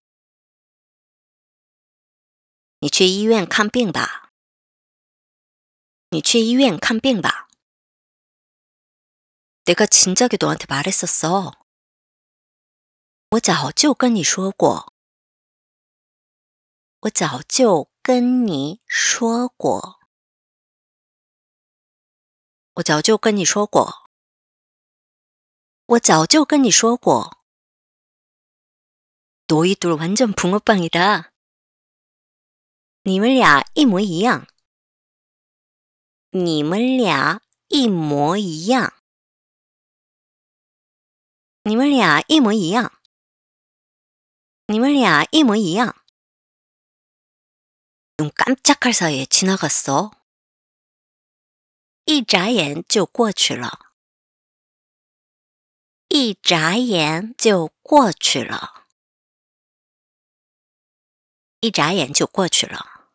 Speaker 1: 你去医院看病吧。你去医院看病吧。내가진작에동안에말했었어我早就跟你说过。我早就跟你说过。我早就跟你说过。我早就跟你说过。너희들완전붕어빵이다你们俩一模一样，你们俩一模一样，你们俩一模一样，你们俩一模一样。눈깜짝할사이지나갔 어， 一眨眼就过去了，一眨眼就过去了。一眨眼就过去了，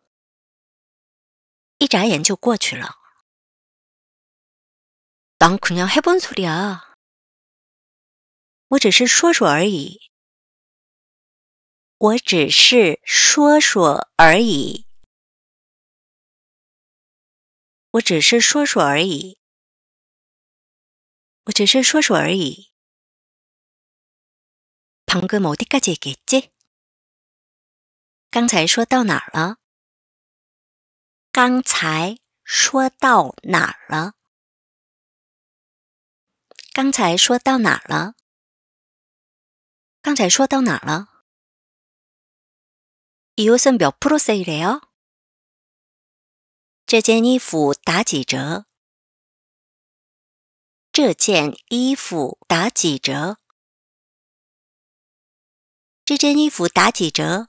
Speaker 1: 一眨眼就过去了。난그냥해본소리 야， 我只是说说而已。我只是说说而已。我只是说说而已。我只是说说而已。방금어디까지얘기했지刚才说到哪儿了？刚才说到哪儿了？刚才说到哪儿了？刚才说到哪儿了这件衣服打几折？这件衣服打几折？这件衣服打几折？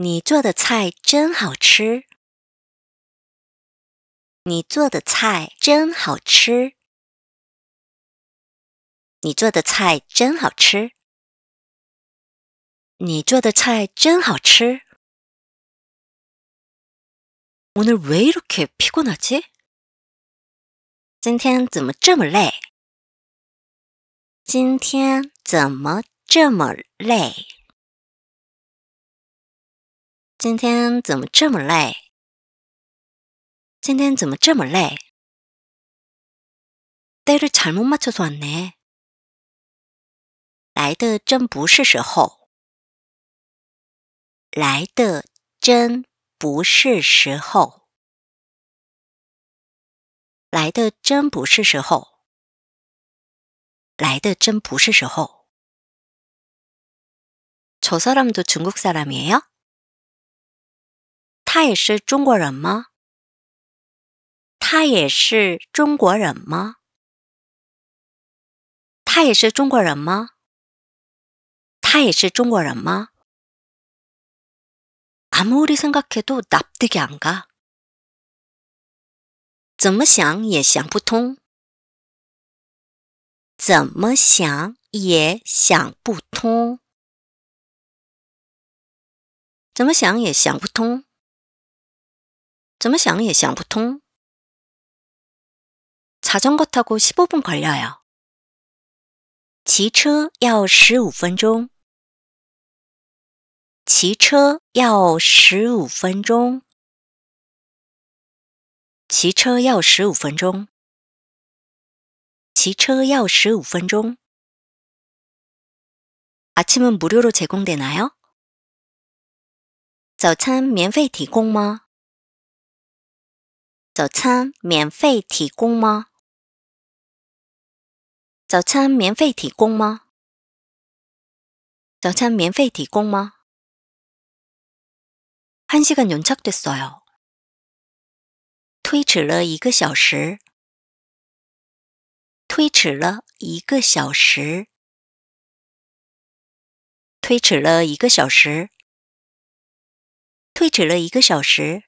Speaker 1: 你做的菜真好吃！你做的菜真好吃！你做的菜真好吃！你做的菜真好吃！오늘왜이렇게피곤하지今天怎么这么累？今天怎么这么累？今天怎么这么累？今天怎么这么累？来的真不是时候。来的真不是时候。来的真不是时候。来的真不是时候。저사람도중국사람이에요他也是中国人吗？他也是中国人吗？他也是中国人吗？他也是中国人吗？아무리생각해도납득이안가怎么想也想不通。怎么想也想不通。怎么想也想不通。怎么想也想不通。자전거타고15분걸려요骑车要十五分钟。骑车要十五分钟。骑车要十五分钟。骑车要十五分钟。아침은무료로제공되나요早餐免费提供吗？早餐免费提供吗？早餐免费提供吗？早餐免费提供吗？한시간연착됐어요推迟了一个小时。推迟了一个小时。推迟了一个小时。推迟了一个小时。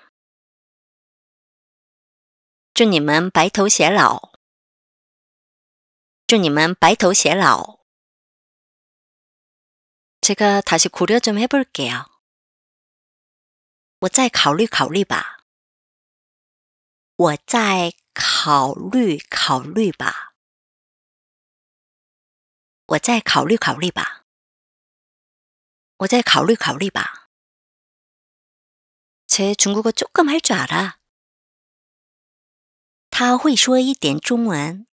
Speaker 1: 祝你们白头偕老。祝你们白头偕老。这个他是苦力准备不给啊？我再考虑考虑吧。我再考虑考虑吧。我再考虑考虑吧。我再考虑考虑吧。我再考虑考虑吧。我再考他会说一点中文。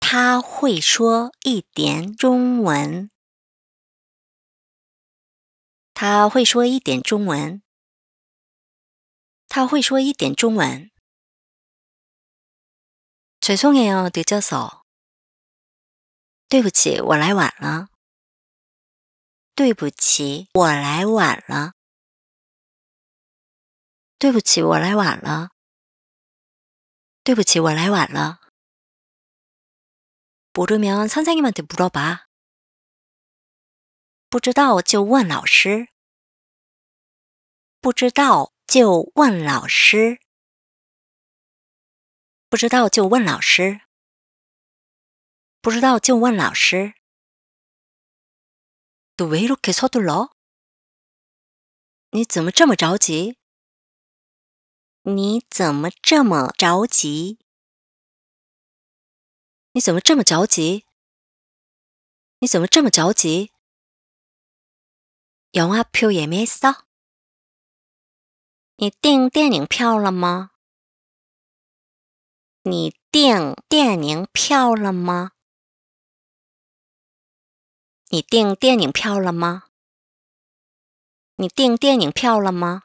Speaker 1: 他会说一点中文。他会说一点中文。他会说一点中文。죄송해 요， 对这首。对不起，我来晚了。对不起，我来晚了。对不起，我来晚了。对不起，我来晚了。모르면선생님한테물어봐不知道就问老师。不知道就问老师。不知道就问老师。不知道就问老师。두왜이렇게서두르你怎么这么着急？你怎么这么着急？你怎么这么着急？你怎么这么着急？영화표예매했어你订电影票了吗？你订电影票了吗？你订电影票了吗？你订电影票了吗？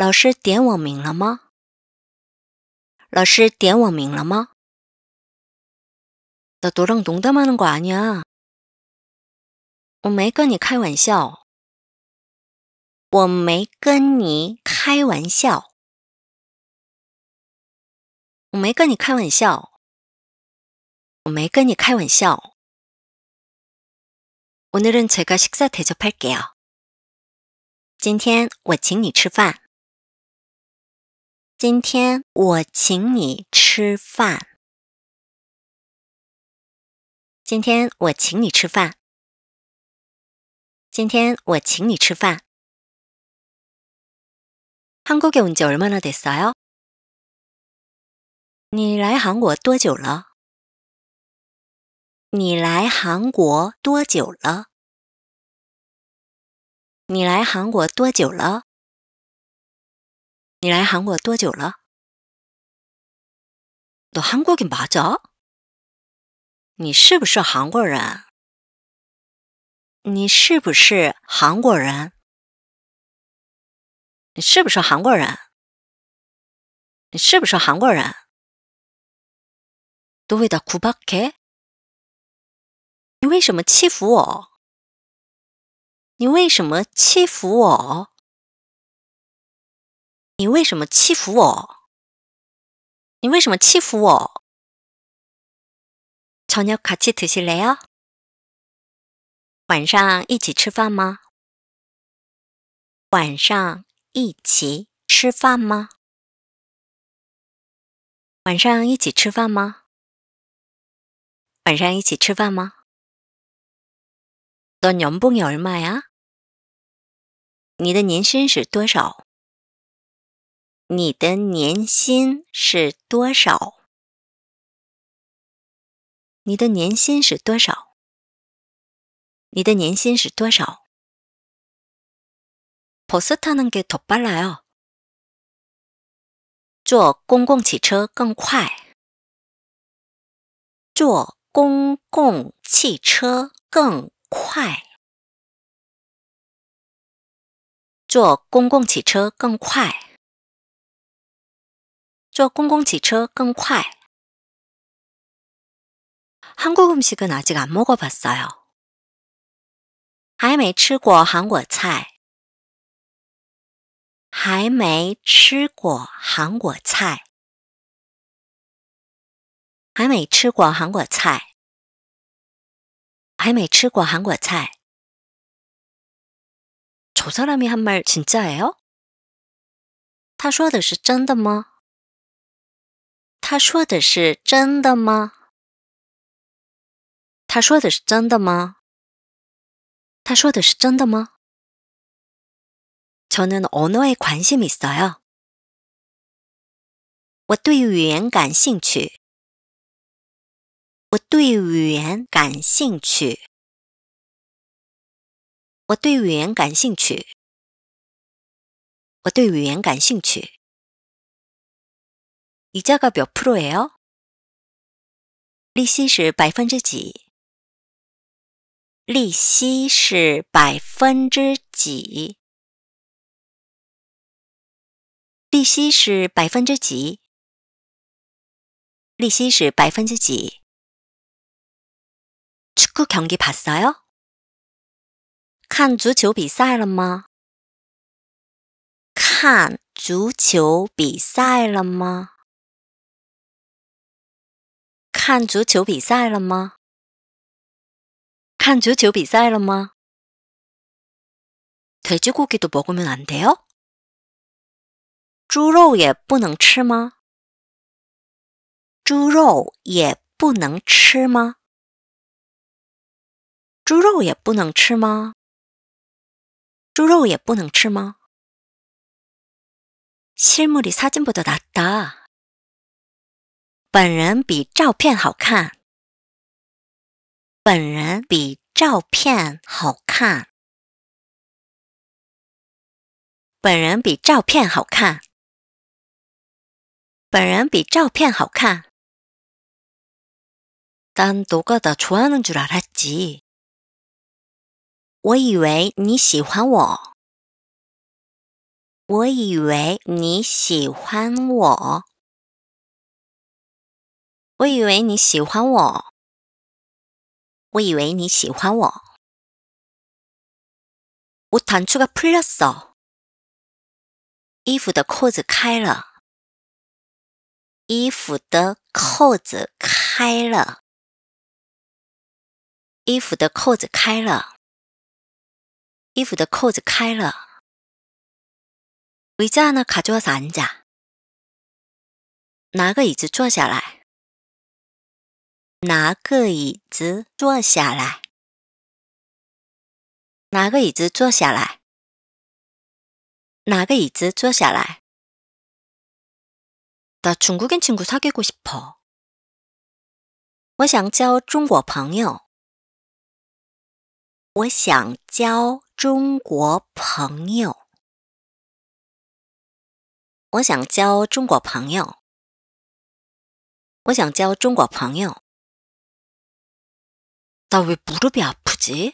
Speaker 1: 老师点我名了吗？老师点我名了吗？那多长懂得吗？那瓜呢？我没跟你开玩笑，我没跟你开玩笑，我没跟你开玩笑，我没跟你开玩笑。오늘은제가식사대접할게 요。 今天我请你吃饭。今天我请你吃饭。今天我请你吃饭。今天我请你吃饭。한국에언제얼마나됐어 요？ 你来韩国多久了？你来韩国多久了？你来韩国多久了？你来韩国多久了？来韩国跟多久？你是不是韩国人？你是不是韩国人？你是不是韩国人？你是不是韩国人？都为的库巴克？你为什么欺负我？你为什么欺负我？你为什么欺负我？你为什么欺负我？저녁같이드시래 요？ 晚上一起吃饭吗？晚上一起吃饭吗？晚上一起吃饭吗？晚上一起吃饭吗？您的年俸是多少？你的年薪是多少？你的年薪是多少？你的年薪是多少？你的年薪是多少？버스타는게더빨라 요。 坐公共汽车更快。坐公共汽车更快。坐公共汽车更快。坐公共汽车更快。韩国美食根아직안먹어봤어 요。 还没吃过韩国菜。还没吃过韩国菜。还没吃过韩国菜。还没吃过韩国菜。저사람이한말진짜예 요？ 他说的是真的吗？他说的是真的吗？他说的是真的吗？他说的是真的吗？저는언어에관심있어요我对语言感兴趣。我对语言感兴趣。我对语言感兴趣。我对语言感兴趣。이자가몇프로예요利息是百分之几？利息是百分之几？利息是百分之几？利息是百分之几？축구경기봤어요看足球比赛了吗？看足球比赛了吗？看足球比赛了吗？看足球比赛了吗？돼지고기도먹으면안돼 요？ 猪肉也不能吃吗？猪肉也不能吃吗？猪肉也不能吃吗？猪肉也不能吃吗？실물이사진보다낫다本人比照片好看。本人比照片好看。本人比照片好看。本人比照片好看。난너가나좋아하는줄알았 지。 我以为你喜欢我。我以为你喜欢我。我以为你喜欢我，我以为你喜欢我。我弹出个 Plus，衣服的扣子开了，衣服的扣子开了，衣服的扣子开了，衣服的扣子开了。回家呢，卡住我啥人家？拿个椅子坐下来。拿个椅子坐下来，拿个椅子坐下来，拿个椅子坐下来。我中国人，中国朋友，我想交中国朋友，我想交中国朋友，我想交中国朋友，我想交中国朋友。到维布鲁表普及。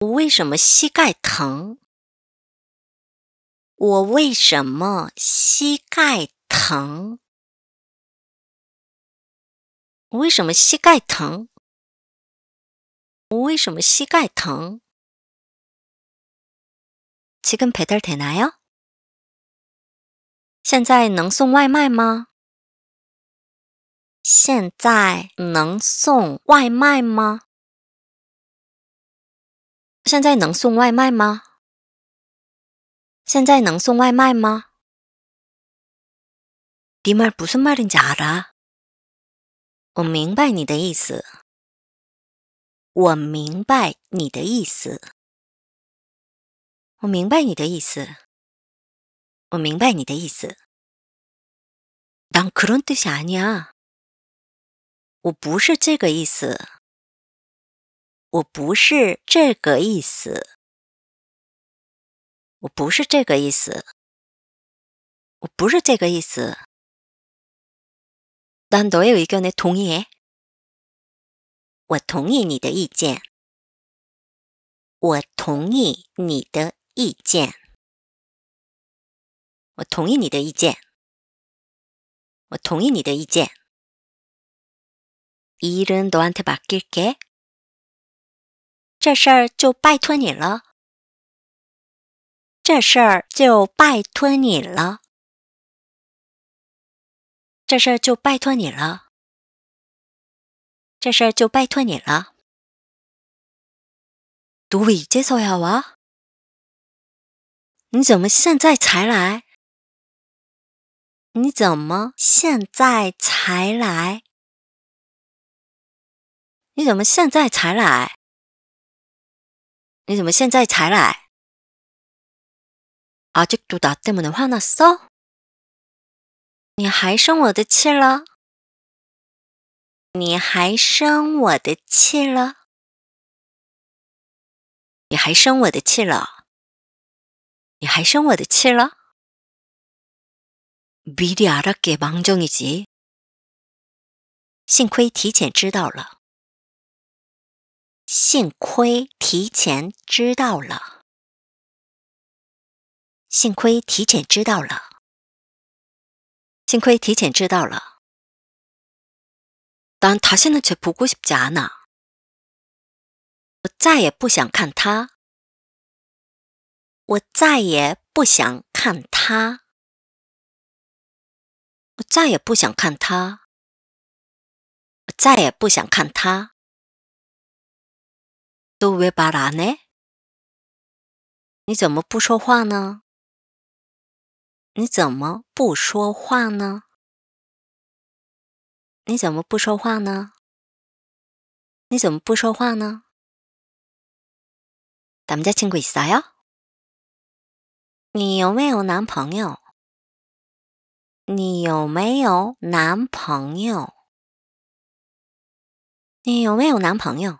Speaker 1: 我为什么膝盖疼？我为什么膝盖疼？我为什么膝盖疼？我为什么膝盖疼？现在派单得拿呀？现在能送外卖吗？现在能送外卖吗？现在能送外卖吗？现在能送外卖吗？네말무슨말인지알아我明白你的意思。我明白你的意思。我明白你的意思。我明白你的意思。난그런뜻이아니야我不是这个意思，我不是这个意思，我不是这个意思，我不是这个意思。난너의의견에同意 해， 我同意你的意见，我同意你的意见，我同意你的意见，我同意你的意见。这事儿就拜托你了。这事儿就拜托你了。这事儿就拜托你了。这事儿就拜托你了。Do you s e 你怎么现在才来？你怎么现在才来？你怎么现在才来？你怎么现在才来？阿吉多打他们的话，那收。你还生我的气了？你还生我的气了？你还生我的气了？你还生我的气了？比利亚给忙中一急，幸亏提前知道了。幸亏提前知道了，幸亏提前知道了，幸亏提前知道了，但他现在却不顾家呢。我再也不想看他，我再也不想看他，我再也不想看他，我再也不想看他。都喂巴拉呢？你怎么不说话呢？你怎么不说话呢？你怎么不说话呢？你怎么不说话呢？남자친구있어요你有没有男朋友？你有没有男朋友？你有没有男朋友？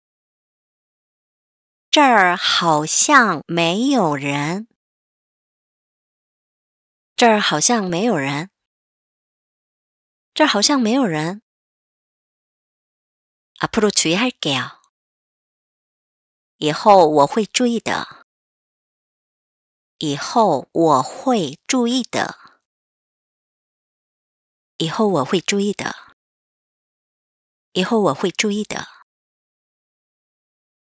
Speaker 1: 这儿好像没有人，这儿好像没有人，这儿好像没有人。앞으로주의할게 요。 以后我会注意的，以后我会注意的，以后我会注意的，以后我会注意的。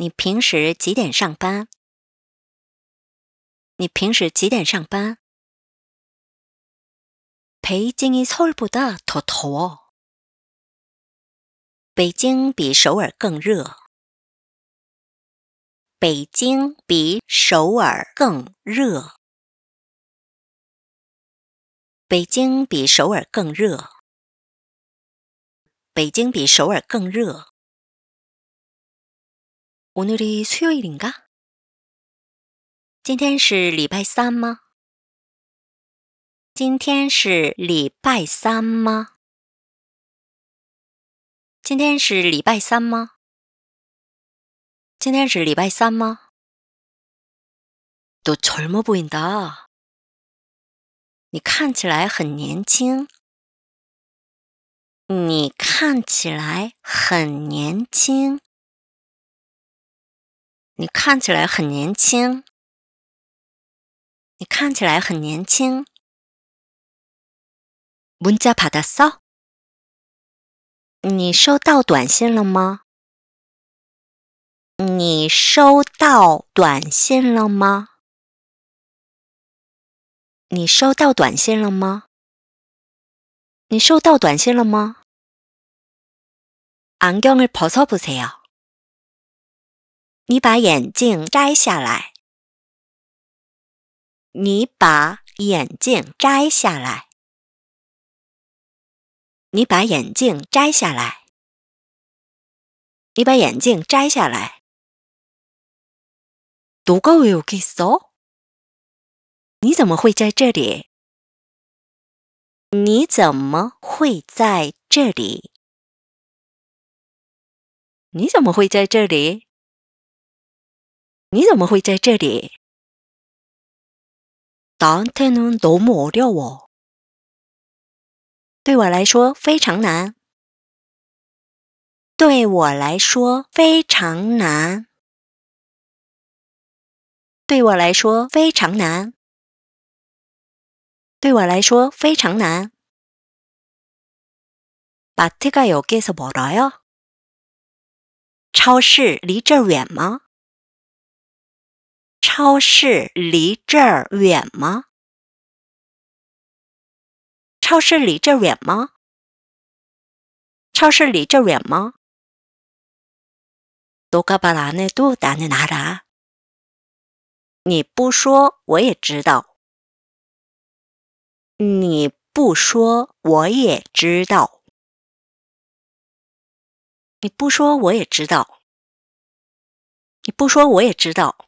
Speaker 1: 你平时几点上班？你平时几点上班？北京首尔不大，坨坨。北京比首尔更热。北京比首尔更热。北京比首尔更热。北京比首尔更热。오늘이수요일인가今天是礼拜三吗？今天是礼拜三吗？今天是礼拜三吗？今天是礼拜三吗？都젊어보인다你看起来很年轻。你看起来很年轻。你看起来很年轻。你看起来很年轻。문자받았 어？ 你收到短信了吗？你收到短信了吗？你收到短信了吗？你收到短信了吗？안경을벗어보세 요。 你把眼镜摘下来。你把眼镜摘下来。你把眼镜摘下来。你把眼镜摘下来。Du gowu k 你怎么会在这里？你怎么会在这里？你怎么会在这里？你怎么会在这里？当天能都抹掉我，对我来说非常难。对我来说非常难。对我来说非常难。对我来说非常难。把这家店是么了呀？超市离这儿远吗？超市离这儿远吗？超市离这儿远吗？超市离这儿远吗？你不说我也知道。你不说我也知道。你不说我也知道。你不说我也知道。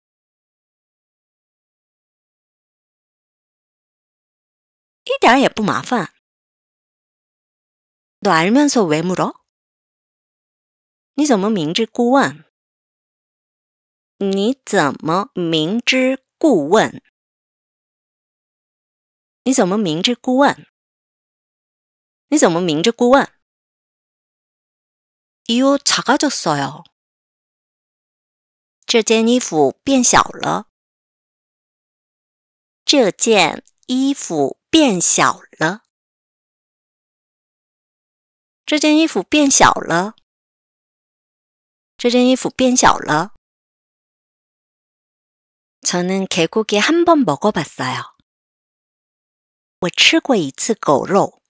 Speaker 1: 一点儿也不麻烦。你알면서왜물어你怎么明知故问？你怎么明知故问？你怎么明知故问？你怎么明知故问？이옷착아졌어요这件衣服变小了。这件。衣服变小了。这件衣服变小了。这件衣服变小了。저는계곡에한번먹어봤어요我吃过一次狗肉。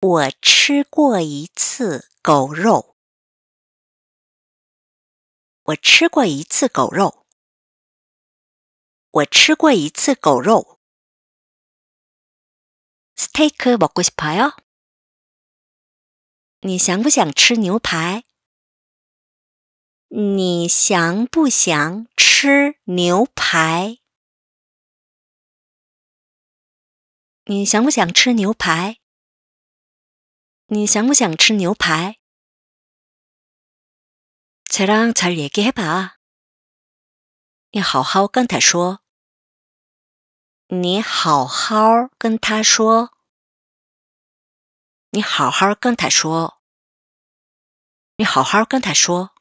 Speaker 1: 我吃过一次狗肉。我吃过一次狗肉。我吃过一次狗肉。Steak 먹고싶어 요？ 你想不想吃牛排？你想不想吃牛排？你想不想吃牛排？你想不想吃牛排？재랑잘얘기해봐你好好跟他说。你好好跟他说。你好好跟他说。你好好跟他说。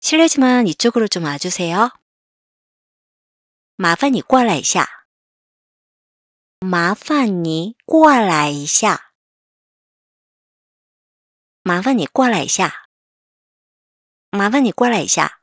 Speaker 1: 실례지만이쪽으로좀와주세요麻烦你过来一下。麻烦你过来一下。麻烦你过来一下。麻烦你过来一下。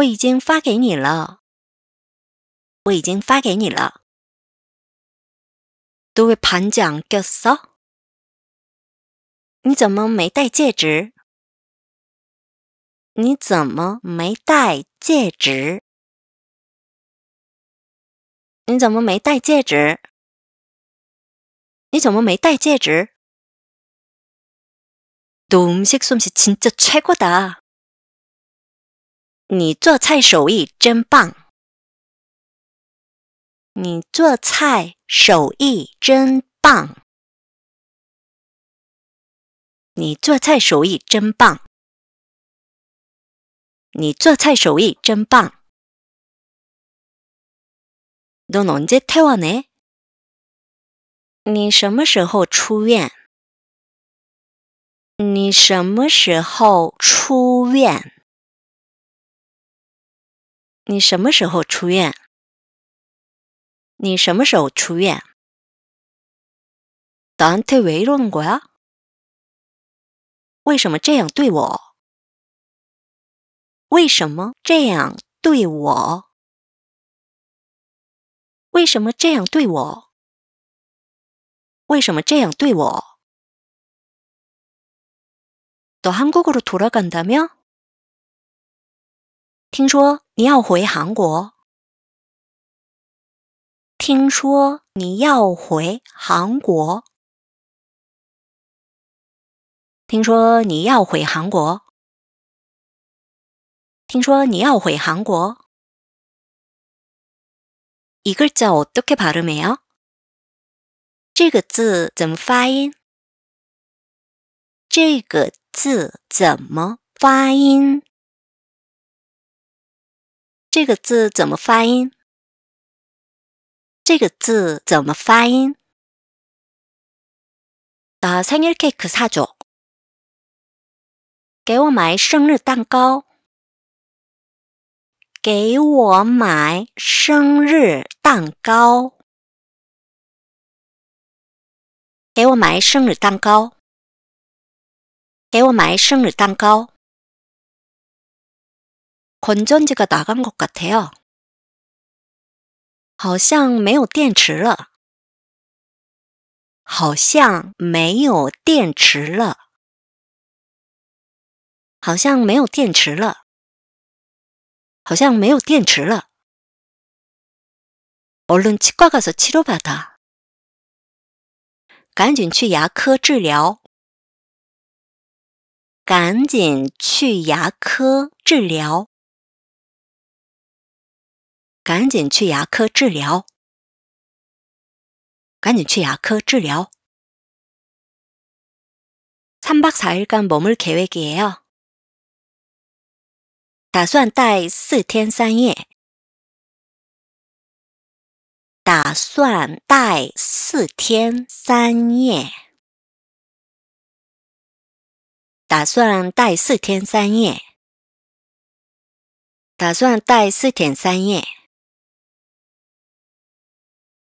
Speaker 1: 我已经发给你了，我已经发给你了。都会盘讲个수你怎么没戴戒指？你怎么没戴戒指？你怎么没戴戒指？你怎么没戴戒指？도음식솜씨진짜최고다你做菜手艺真棒！你做菜手艺真棒！你做菜手艺真棒！你做菜手艺真棒！冬冬，你在台湾呢？你什么时候出院？你什么时候出院？你什么时候出院？你什么时候出院？당태위는과야为什么这样对我？为什么这样对我？为什么这样对我？为什么这样对我？너한국으로돌아간다 며？ 听说你要回韩国。听说你要回韩国。听说你要回韩国。听说你要回韩国。이글자어떻게발음해 요？ 这个字怎么发音？这个字怎么发音？这个字怎么发音？这个字怎么发音？打生日 cake 擦走，给我买生日蛋糕。给我买生日蛋糕。给我买生日蛋糕。给我买生日蛋糕。困中这个打光个个台哦，好像没有电池了，好像没有电池了，好像没有电池了，好像没有电池了。我论奇怪个是七六八的，赶紧去牙科治疗，赶紧去牙科治疗。赶紧去牙科治疗。赶紧去牙科治疗。参박사일간머물계획이에요다수한따이스텐打算待四天三夜。打算待四天三夜。打算待四天三夜。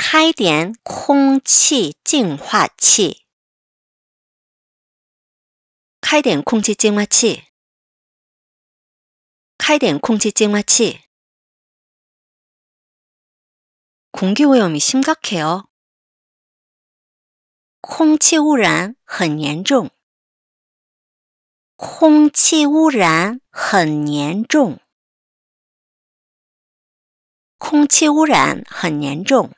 Speaker 1: 开点空气净化器。开点空气净化器。开点空气净化器。空气污染很严重。空气污染很严重。空气污染很严重。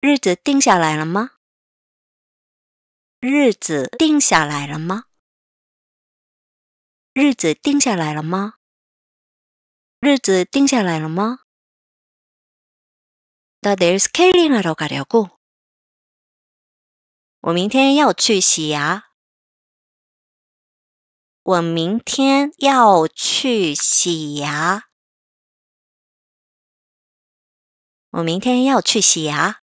Speaker 1: 日子定下来了吗？日子定下来了吗？日子定下来了吗？日子定下来了吗？那哪天斯凯林来咯？干聊过？我明天要去洗牙。我明天要去洗牙。我明天要去洗牙。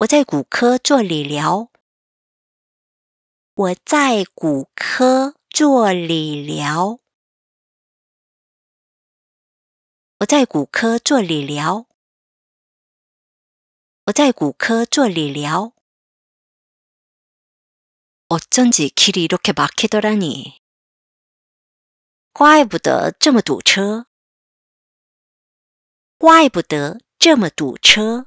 Speaker 1: 我在骨科做理疗。我在骨科做理疗。我在骨科做理疗。我在骨科做理疗。어쩐지길이이렇게막히더라니怪不得这么堵车。怪不得这么堵车。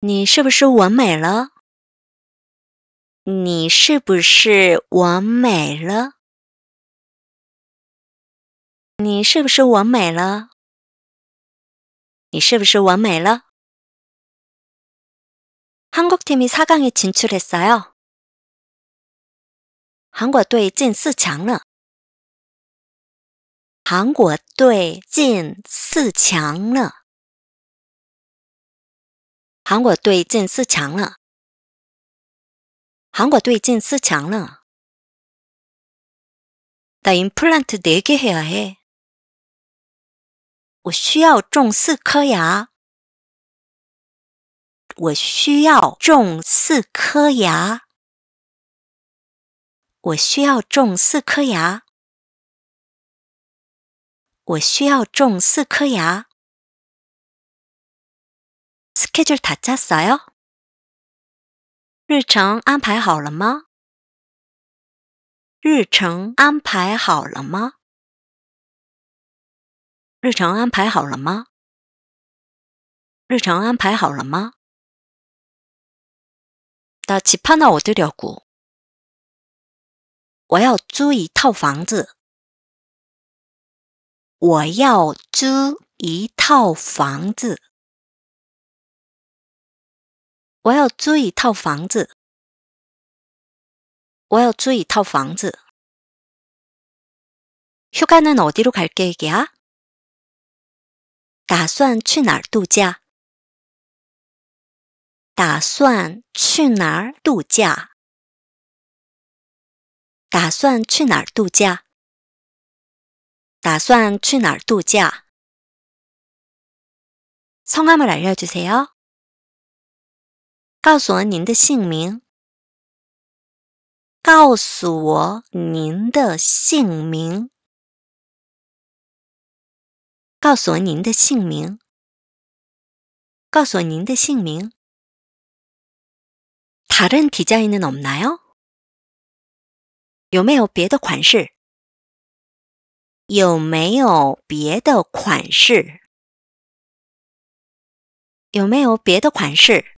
Speaker 1: 你是不是我美了？你是不是我美了？你是不是我美了？你是不是我美了？韩国队也四强的进出了，韩国队进四强了。韩国队进四强了。韩国队进四强了。韩国队进四强了。대입프런트되기해야 해。 我需要种四颗牙。我需要种四颗牙。我需要种四颗牙。我需要种四颗牙。Schedule 다짰어요日程安排好了吗？日程安排好了吗？日程安排好了吗？日程安排好了吗？다집하나어디려고我要租一套房子。我要租一套房子。我要租一套房子。我要租一套房子。休假呢，어디로갈계획이 야？ 打算去哪儿度假？打算去哪儿度假？打算去哪儿度假？打算去哪儿度假？성함을알려주세요告诉我您的姓名。告诉我您的姓名。告诉我您的姓名。告诉我您的姓名。다른디자인은없나 요？ 有没有别的款式？有没有别的款式？有没有别的款式？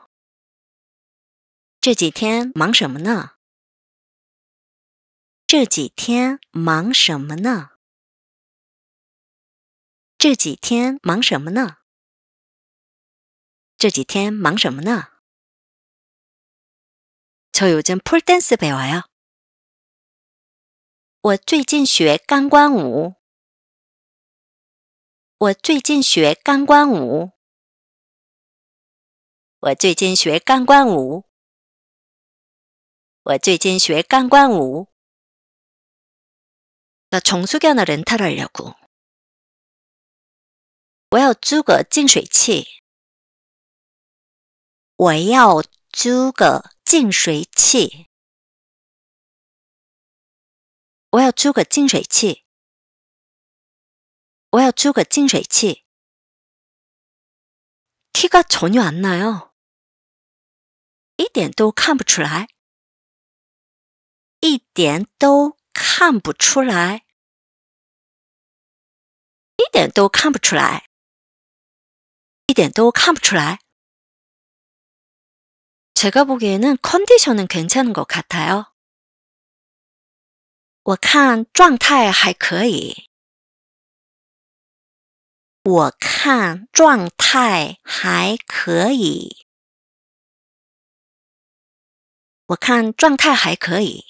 Speaker 1: 这几天忙什么呢？这几天忙什么呢？这几天忙什么呢？这几天忙什么呢？我最近普伦斯贝娃呀。我最近学钢管舞。我最近学钢管舞。我最近学钢管舞。我最近学钢管舞。要装水加热，要租个净水我要租个净水器，我要租个净水器，我要租个净水器，我要租个净水器，我租个净水器，我租个净水器，我一点都看不出来，一点都看不出来，一点都看不出来。제가보기에는컨디션은괜찮은것같아 요。 我看状态还可以，我看状态还可以，我看状态还可以。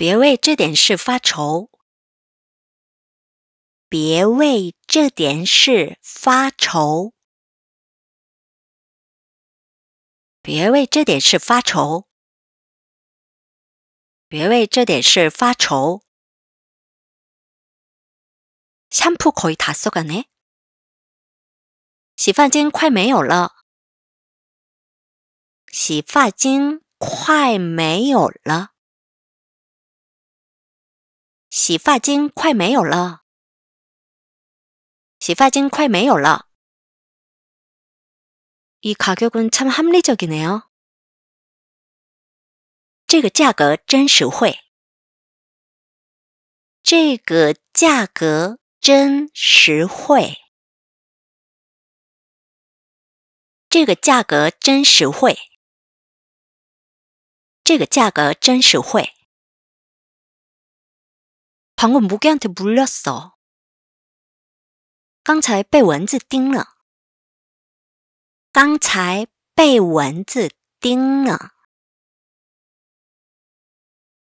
Speaker 1: 别为这点事发愁，别为这点事发愁，别为这点事发愁，别为这点事发愁。香扑可以打扫个呢，洗发精快没有了，洗发精快没有了。洗发精快没有了，洗发精快没有了。이가격은참합리적이네 요。 这个价格真实惠，这个价格真实惠，这个价格真实惠，这个价格真实惠。韩国木匠太无聊了。刚才被蚊子叮了。刚才被蚊子叮了。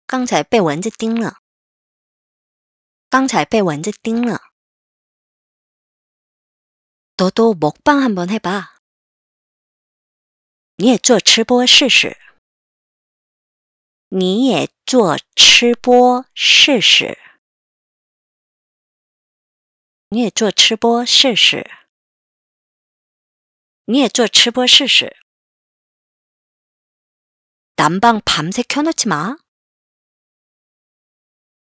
Speaker 1: 刚才被蚊子叮了。刚才被蚊子叮了。多多，模仿一遍吧。你也做吃播试试。你也做吃播试试。你也做吃播试试。你也做吃播试试。咱们帮盘菜看到起吗？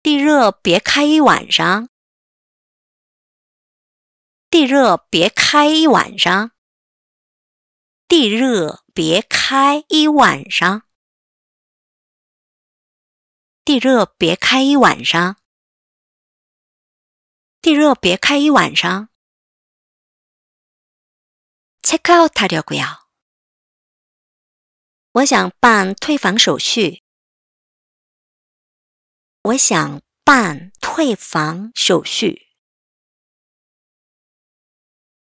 Speaker 1: 地热别开一晚上。地热别开一晚上。地热别开一晚上。地热别开一晚上。地热别开一晚上。Check out 타려고요我想办退房手续。我想办退房手续。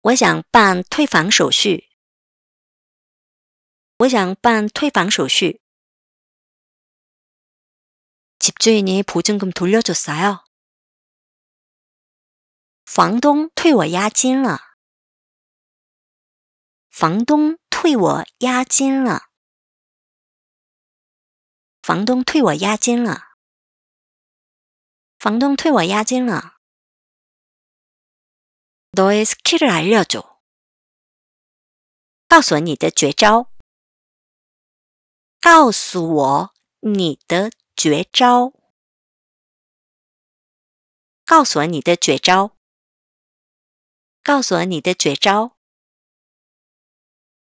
Speaker 1: 我想办退房手续。我想办退房手续。집주인이보증금돌려줬어요房东退我押金了。房东退我押金了。房东退我押金了。房东退我押金了。노에스킬알려 줘， 告诉我你的绝招。告诉我你的绝招。告诉我你的绝招。告诉我你的绝招。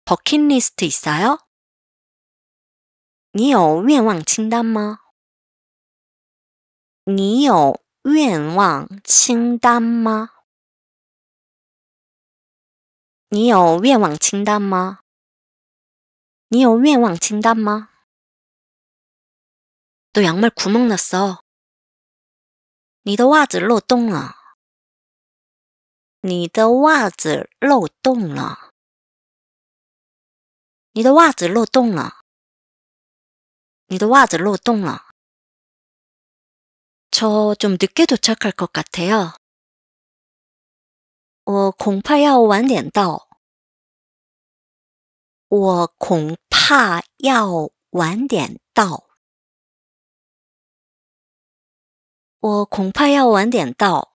Speaker 1: Porkiness，意思啥你有愿望清单吗？你有愿望清单吗？你有愿望清单吗？你有愿望清单吗？都凉么？做梦的时候，你的袜子漏洞了。你的袜子漏洞了。你的袜子漏洞了。你的袜子漏洞了。저좀늦게도착할것같아 요。 我恐怕要晚点到。我恐怕要晚点到。我恐怕要晚点到。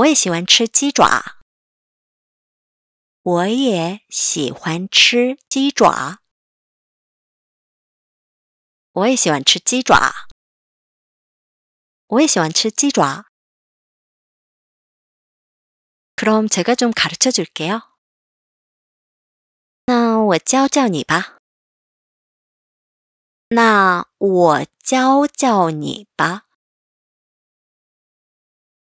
Speaker 1: 我也喜欢吃鸡爪，我也喜欢吃鸡爪，我也喜欢吃鸡爪，我也喜欢吃鸡爪。그럼제가좀가르쳐줄게요나왜지어제언니我教教你吧。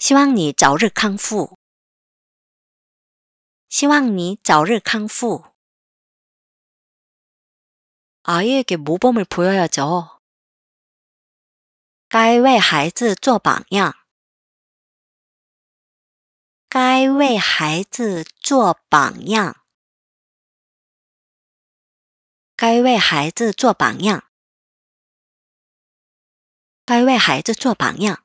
Speaker 1: 希望你早日康复。希望你早日康复。아이에게모범을보여야죠该为孩子做榜样。该为孩子做榜样。该为孩子做榜样。该为孩子做榜样。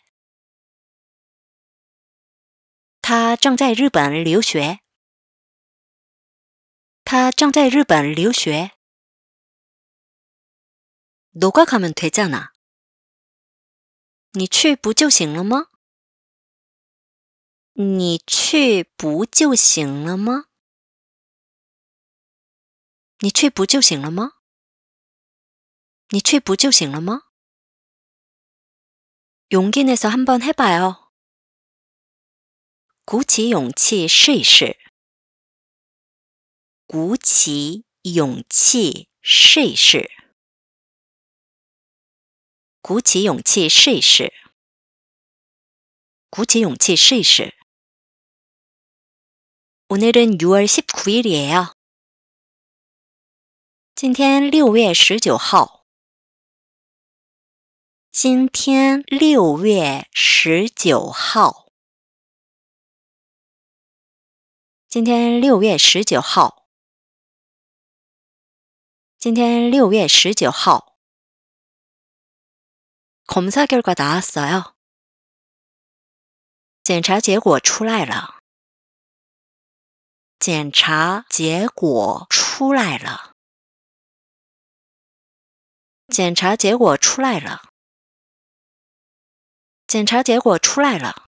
Speaker 1: 他正在日本留学。他正在日本留学。누가가면되잖아你去不就行了吗？你去不就行了吗？你去不就行了吗？你去不就行了吗？용기내서한번해봐요鼓起勇气试一试。鼓起勇气试一试。鼓起勇气试一试。鼓起勇气试一试。오늘은6월19일이에 요。 今天六月十九号。今天六月十九号。今天六月十九号。今天六月十九号，검사결과나왔어 요。 检查结果出来了。检查结果出来了。检查结果出来了。检查结果出来了。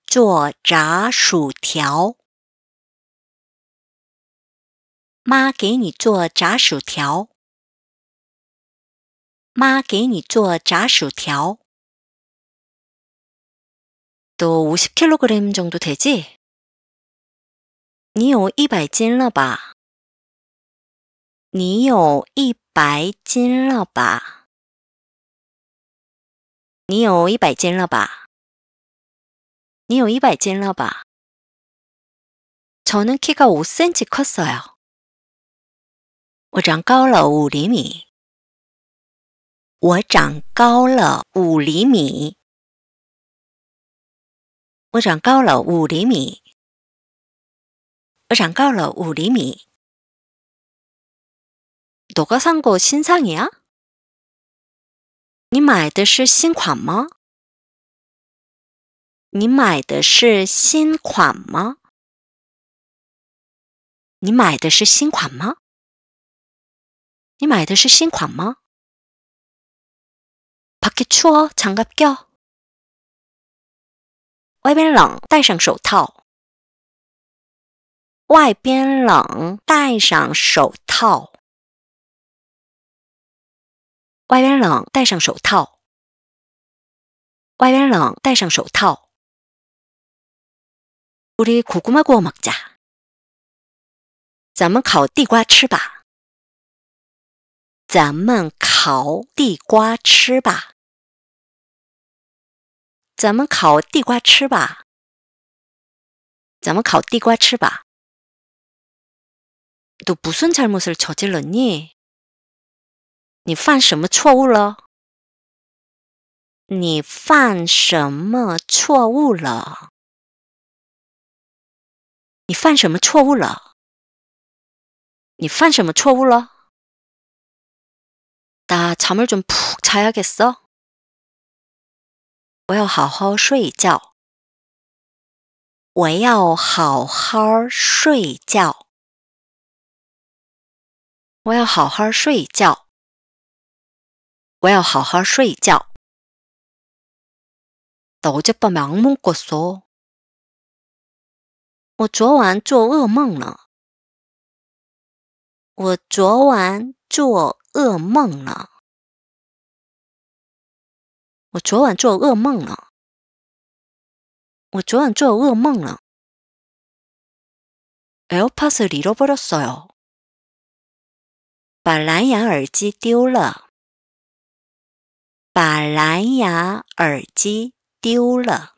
Speaker 1: 做炸薯条，妈给你做炸薯条，妈给你做炸薯条。都五十 k i l o g r a m 정도되 지？ 你有一百斤了吧？你有一百斤了吧？你有一百斤了吧？你有一百斤了吧？저는키가 5cm 컸어요我长高了五厘米。我长高了五厘米。我长高了五厘米。我长高了五厘米。你买的是新款吗？你买的是新款吗？你买的是新款吗？你买的是新款吗？밖에추워장갑껴外边冷，戴上手套。外边冷，戴上手套。外边冷，戴上手套。外边冷，戴上手套。屋里苦瓜锅猛加，咱们烤地瓜吃吧。咱们烤地瓜吃吧。咱们烤地瓜吃吧。咱们烤地瓜吃吧。都무슨잘못을저질렀 니？ 你犯什么错误了？你犯什么错误了？你犯什么错误了？你犯什么错误了？打草莓准噗，才要给收。我要好好睡觉。我要好好睡觉。我要好好睡觉。我要好好睡觉。나어젯밤에악몽꿨어我昨晚做噩梦了。我昨晚做噩梦了。我昨晚做噩梦了。我昨晚做噩梦了。Airpods 遗落不落嗦哟！把蓝牙耳机丢了。把蓝牙耳机丢了。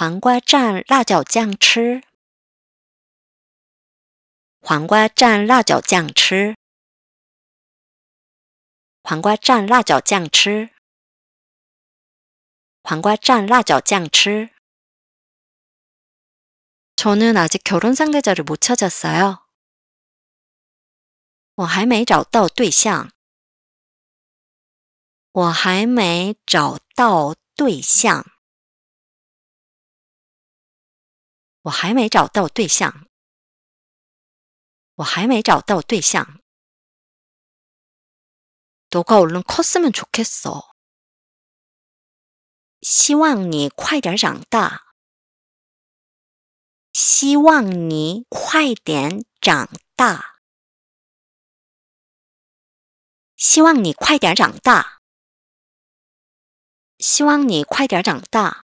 Speaker 1: 黄瓜蘸辣椒酱吃，黄瓜蘸辣椒酱吃，黄瓜蘸辣椒酱吃，黄瓜蘸辣椒酱吃。저는아직결혼상대자를못찾았어요我还没找到对象。我还没找到对象。我还没找到对象，我还没找到对象。希望你快点长大，希望你快点长大，希望你快点长大，希望你快点长大。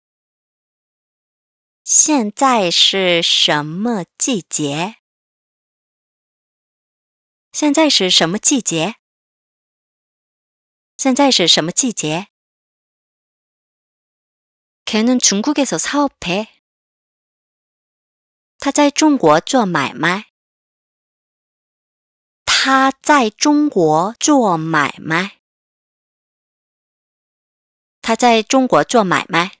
Speaker 1: 现在是什么季节？现在是什么季节？现在是什么季节？他在中国做买卖。他在中国做买卖。他在中国做买卖。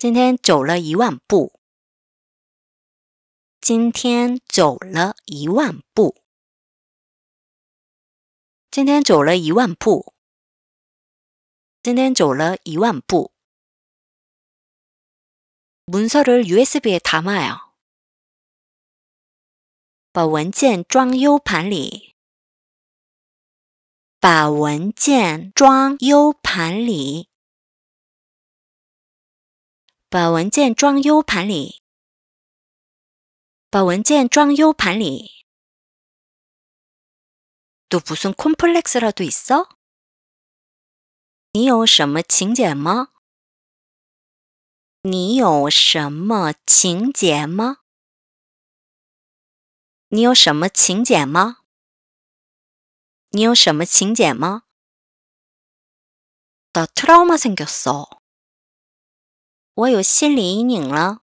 Speaker 1: 今天走了一万步。今天走了一万步。今天走了一万步。今天走了一万步。문서를 USB 에담아요把文件装 U 盘里。把文件装 U 盘里。把文件装 U 盘里。把文件装 U 盘里。도무슨콤플렉스라도있어你有什么情节吗？你有什么情节吗？你有什么情节吗？你有什么情节吗？나트라우마생겼어我有心理阴影了，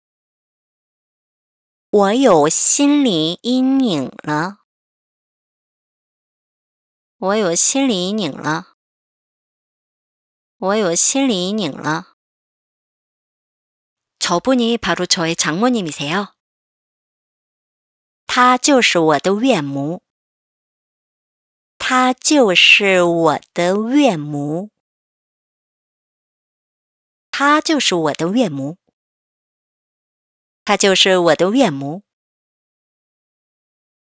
Speaker 1: 我有心理阴影了，我有心理阴影了，我有心理阴影了。저분이바로저의장모님이세요他就是我的岳母，他就是我的岳母。她就是我的岳母，她就是我的岳母。